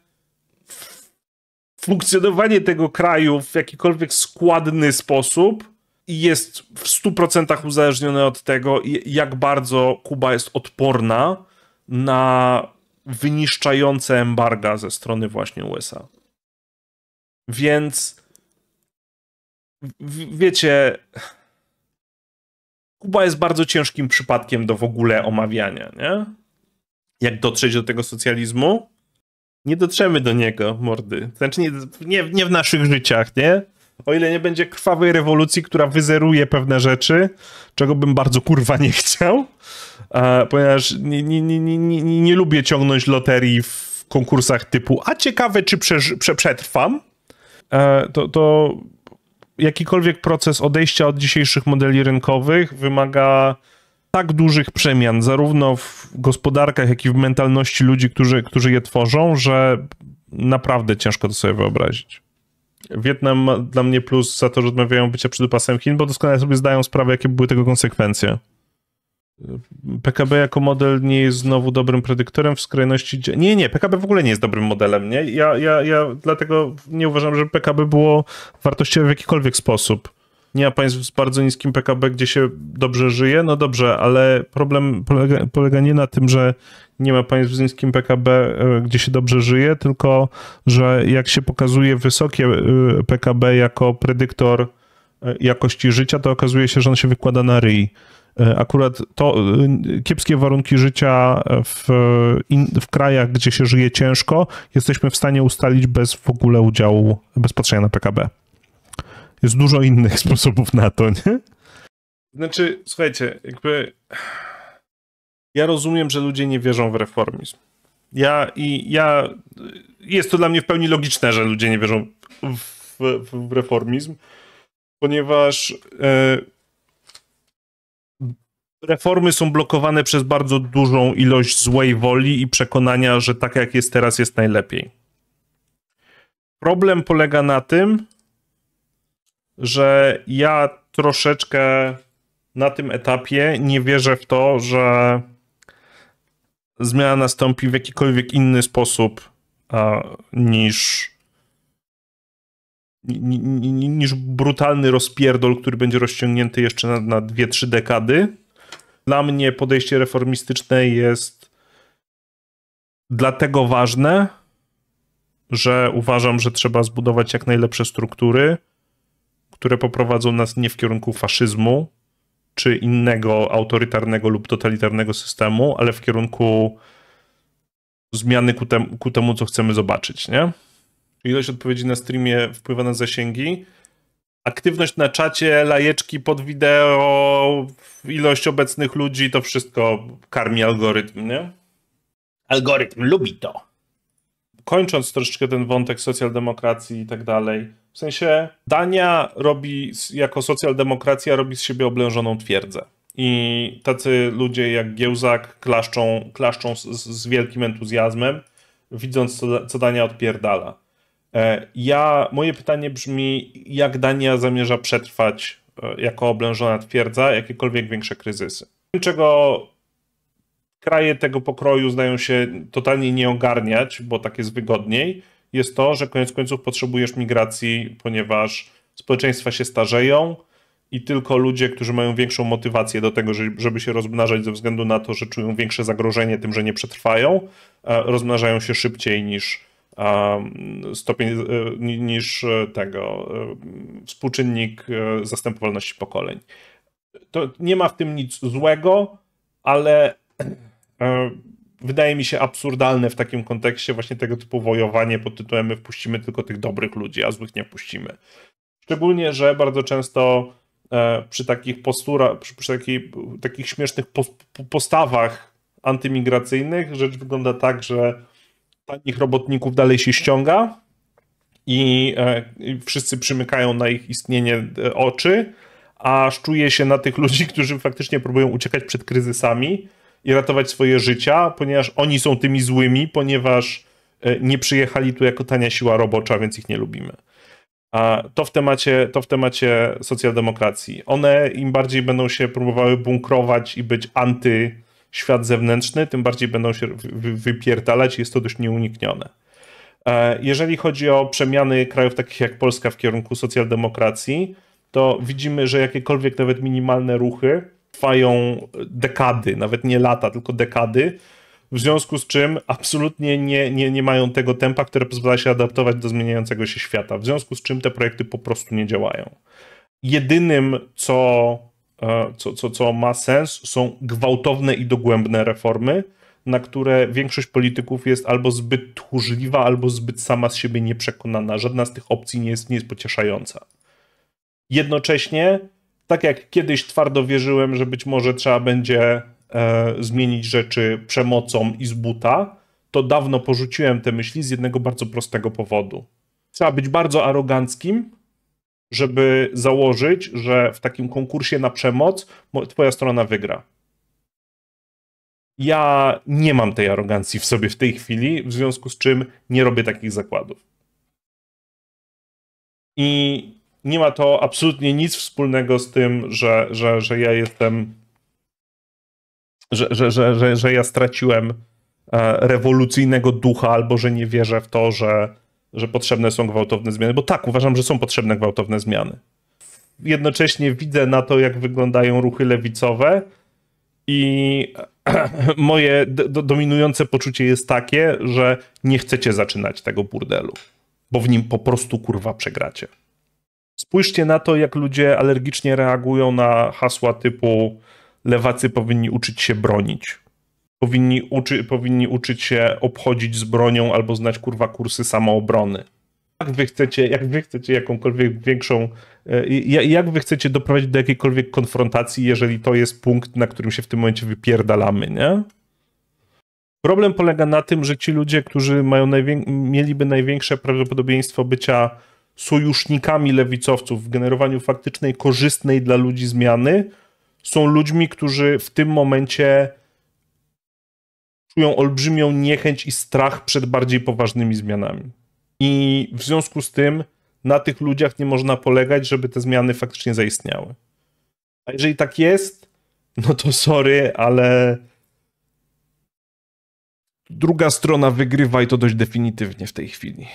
Speaker 1: funkcjonowanie tego kraju w jakikolwiek składny sposób jest w 100% uzależnione od tego, jak bardzo Kuba jest odporna na wyniszczające embarga ze strony właśnie USA. Więc wiecie, Kuba jest bardzo ciężkim przypadkiem do w ogóle omawiania, nie? Jak dotrzeć do tego socjalizmu? nie dotrzemy do niego mordy. Znaczy nie, nie, nie w naszych życiach, nie? O ile nie będzie krwawej rewolucji, która wyzeruje pewne rzeczy, czego bym bardzo kurwa nie chciał, ponieważ nie, nie, nie, nie, nie, nie lubię ciągnąć loterii w konkursach typu a ciekawe czy prze, przetrwam, e, to, to jakikolwiek proces odejścia od dzisiejszych modeli rynkowych wymaga tak dużych przemian, zarówno w gospodarkach, jak i w mentalności ludzi, którzy, którzy je tworzą, że naprawdę ciężko to sobie wyobrazić. Wietnam ma dla mnie plus za to, że odmawiają bycia przydupasem Chin, bo doskonale sobie zdają sprawę, jakie były tego konsekwencje. PKB jako model nie jest znowu dobrym predyktorem w skrajności. Nie, nie, PKB w ogóle nie jest dobrym modelem, nie? Ja, ja, ja dlatego nie uważam, że PKB było wartościowe w jakikolwiek sposób nie ma państw z bardzo niskim PKB, gdzie się dobrze żyje, no dobrze, ale problem polega, polega nie na tym, że nie ma państw z niskim PKB, e, gdzie się dobrze żyje, tylko że jak się pokazuje wysokie e, PKB jako predyktor e, jakości życia, to okazuje się, że on się wykłada na ryj. Akurat to kiepskie warunki życia w, in, w krajach, gdzie się żyje ciężko, jesteśmy w stanie ustalić bez w ogóle udziału, bez patrzenia na PKB jest dużo innych [LAUGHS] sposobów na to, nie? Znaczy, słuchajcie, jakby ja rozumiem, że ludzie nie wierzą w reformizm. Ja i ja jest to dla mnie w pełni logiczne, że ludzie nie wierzą w, w, w reformizm, ponieważ e, reformy są blokowane przez bardzo dużą ilość złej woli i przekonania, że tak jak jest teraz jest najlepiej. Problem polega na tym, że ja troszeczkę na tym etapie nie wierzę w to, że zmiana nastąpi w jakikolwiek inny sposób a, niż niż brutalny rozpierdol, który będzie rozciągnięty jeszcze na, na 2-3 dekady. Dla mnie podejście reformistyczne jest dlatego ważne, że uważam, że trzeba zbudować jak najlepsze struktury, które poprowadzą nas nie w kierunku faszyzmu czy innego autorytarnego lub totalitarnego systemu, ale w kierunku zmiany ku, tem, ku temu, co chcemy zobaczyć, nie? Ilość odpowiedzi na streamie wpływa na zasięgi. Aktywność na czacie, lajeczki pod wideo, ilość obecnych ludzi, to wszystko karmi algorytm, nie? Algorytm lubi to. Kończąc troszeczkę ten wątek socjaldemokracji i tak dalej, w sensie Dania robi, jako socjaldemokracja, robi z siebie oblężoną twierdzę. I tacy ludzie jak Giełzak klaszczą, klaszczą z, z wielkim entuzjazmem, widząc, co, co Dania odpierdala. E, ja, moje pytanie brzmi, jak Dania zamierza przetrwać e, jako oblężona twierdza jakiekolwiek większe kryzysy? czego kraje tego pokroju zdają się totalnie nie ogarniać, bo tak jest wygodniej, jest to, że koniec końców potrzebujesz migracji, ponieważ społeczeństwa się starzeją i tylko ludzie, którzy mają większą motywację do tego, żeby się rozmnażać ze względu na to, że czują większe zagrożenie tym, że nie przetrwają, e, rozmnażają się szybciej niż stopień, e, niż e, tego współczynnik zastępowalności pokoleń. To nie ma w tym nic złego, ale wydaje mi się absurdalne w takim kontekście właśnie tego typu wojowanie pod tytułem my wpuścimy tylko tych dobrych ludzi, a złych nie wpuścimy. Szczególnie, że bardzo często e, przy takich posturach, przy, przy takich śmiesznych postawach antymigracyjnych rzecz wygląda tak, że tanich robotników dalej się ściąga i, e, i wszyscy przymykają na ich istnienie e, oczy, a szczuje się na tych ludzi, którzy faktycznie próbują uciekać przed kryzysami i ratować swoje życia, ponieważ oni są tymi złymi, ponieważ e, nie przyjechali tu jako tania siła robocza, więc ich nie lubimy. A to w temacie, to w temacie socjaldemokracji. One im bardziej będą się próbowały bunkrować i być anty świat zewnętrzny, tym bardziej będą się wypiertalać i jest to dość nieuniknione. E, jeżeli chodzi o przemiany krajów takich jak Polska w kierunku socjaldemokracji, to widzimy, że jakiekolwiek nawet minimalne ruchy trwają dekady, nawet nie lata, tylko dekady, w związku z czym absolutnie nie, nie, nie mają tego tempa, które pozwala się adaptować do zmieniającego się świata, w związku z czym te projekty po prostu nie działają. Jedynym, co, e, co, co, co ma sens, są gwałtowne i dogłębne reformy, na które większość polityków jest albo zbyt tchórzliwa, albo zbyt sama z siebie nieprzekonana. Żadna z tych opcji nie jest, nie jest pocieszająca. Jednocześnie tak jak kiedyś twardo wierzyłem, że być może trzeba będzie e, zmienić rzeczy przemocą i z buta, to dawno porzuciłem te myśli z jednego bardzo prostego powodu. Trzeba być bardzo aroganckim, żeby założyć, że w takim konkursie na przemoc twoja strona wygra. Ja nie mam tej arogancji w sobie w tej chwili, w związku z czym nie robię takich zakładów. I nie ma to absolutnie nic wspólnego z tym, że, że, że ja jestem, że, że, że, że, że ja straciłem e, rewolucyjnego ducha, albo że nie wierzę w to, że, że potrzebne są gwałtowne zmiany, bo tak, uważam, że są potrzebne gwałtowne zmiany. Jednocześnie widzę na to, jak wyglądają ruchy lewicowe i [CLEARS THROAT] moje do, dominujące poczucie jest takie, że nie chcecie zaczynać tego burdelu, bo w nim po prostu kurwa przegracie. Spójrzcie na to, jak ludzie alergicznie reagują na hasła typu lewacy powinni uczyć się bronić. Powinni, uczy, powinni uczyć się obchodzić z bronią albo znać kurwa kursy samoobrony. Jak wy chcecie, jak wy chcecie jakąkolwiek większą, e, jak wy chcecie doprowadzić do jakiejkolwiek konfrontacji, jeżeli to jest punkt, na którym się w tym momencie wypierdalamy, nie? Problem polega na tym, że ci ludzie, którzy mają najwię- mieliby największe prawdopodobieństwo bycia sojusznikami lewicowców w generowaniu faktycznej, korzystnej dla ludzi zmiany, są ludźmi, którzy w tym momencie czują olbrzymią niechęć i strach przed bardziej poważnymi zmianami. I w związku z tym na tych ludziach nie można polegać, żeby te zmiany faktycznie zaistniały. A jeżeli tak jest, no to sorry, ale druga strona wygrywa i to dość definitywnie w tej chwili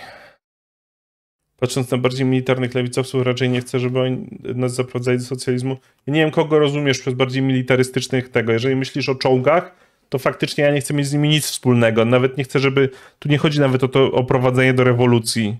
Speaker 1: patrząc na bardziej militarnych lewicowców, raczej nie chcę, żeby oni nas zaprowadzali do socjalizmu. Ja nie wiem, kogo rozumiesz przez bardziej militarystycznych tego. Jeżeli myślisz o czołgach, to faktycznie ja nie chcę mieć z nimi nic wspólnego. Nawet nie chcę, żeby. Tu nie chodzi nawet o to o prowadzenie do rewolucji.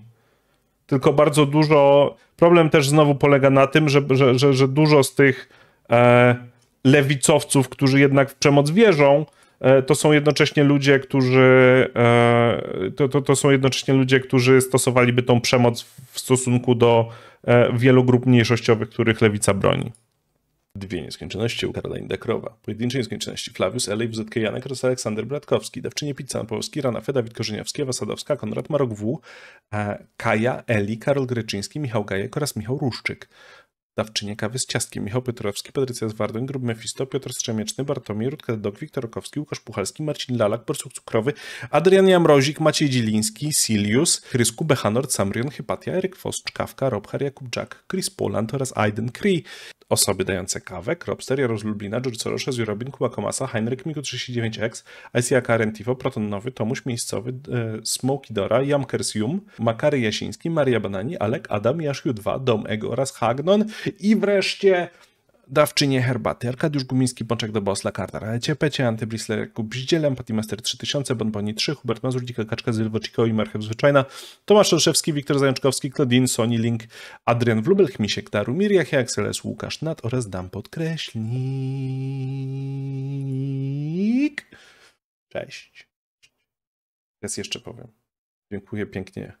Speaker 1: Tylko bardzo dużo. Problem też znowu polega na tym, że, że, że, że dużo z tych e, lewicowców, którzy jednak w przemoc wierzą, E, to są jednocześnie ludzie, którzy e, to, to, to są jednocześnie ludzie, którzy stosowaliby tą przemoc w stosunku do e, wielu grup mniejszościowych, których lewica broni. Dwie nieskończoności u Karoliny Dekrowa. Pojedynczej nieskończoności Flavius Elej, WZK Janek oraz Aleksander Bratkowski. Dawczynie Pizza Polski, Rana Feda, Witkorzeniowskiego, Sadowska, Konrad Marok W, Kaja, Eli, Karol Greczyński, Michał Gajek oraz Michał Ruszczyk. Dawczynie kawy z ciastkiem, Michał Piotrowski, Patrycja Zwardoń, Grub Mefisto, Piotr Strzemieczny, Bartomiej, Rutka Dok, Wiktor Okowski, Łukasz Puchalski, Marcin Lalak, Borsuk Cukrowy, Adrian Jamrozik, Maciej Dzieliński, Silius, Chrysku Behanort, Samrion, Hypatia, Eryk Fos, Czkawka, Robhar, Jakub Jack, Chris Poland oraz Aiden Kree. Osoby dające kawę, Kropster, Jaros Lublina, George Soros, Jurobin, Kuba Komasa, Heinrich Miku 39X, ICA Karen Proton Protonowy, Tomuś Miejscowy, e, Smoky Dora, Jamkers Jum, Makary Jasiński, Maria Banani, Alek, Adam, Jaszkiu 2, Dom Ego oraz Hagnon i wreszcie dawczynie herbaty. Arkadiusz Gumiński, Pączek do Bosla, Kartar, Ciepecie, Antybrisler, Bździel, Empathy Master 3000, Bonboni 3, Hubert Mazur, Dika, Kaczka, Zylwocziko i Marchew Zwyczajna, Tomasz Olszewski, Wiktor Zajączkowski, Klodin, Sony Link, Adrian Wlubel, Chmisiek, Daru, Miriach, Jakseles, Łukasz Nat oraz Dam Podkreślnik. Cześć. Raz jeszcze powiem. Dziękuję pięknie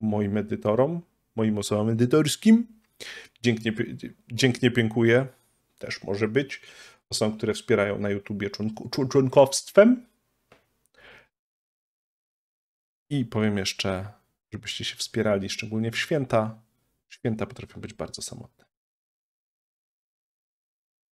Speaker 1: moim edytorom, moim osobom edytorskim, dzięknie dzięknie dzięk piękuje, też może być. To są, które wspierają na YouTubie członk członkowstwem. I powiem jeszcze, żebyście się wspierali, szczególnie w święta. Święta potrafią być bardzo samotne.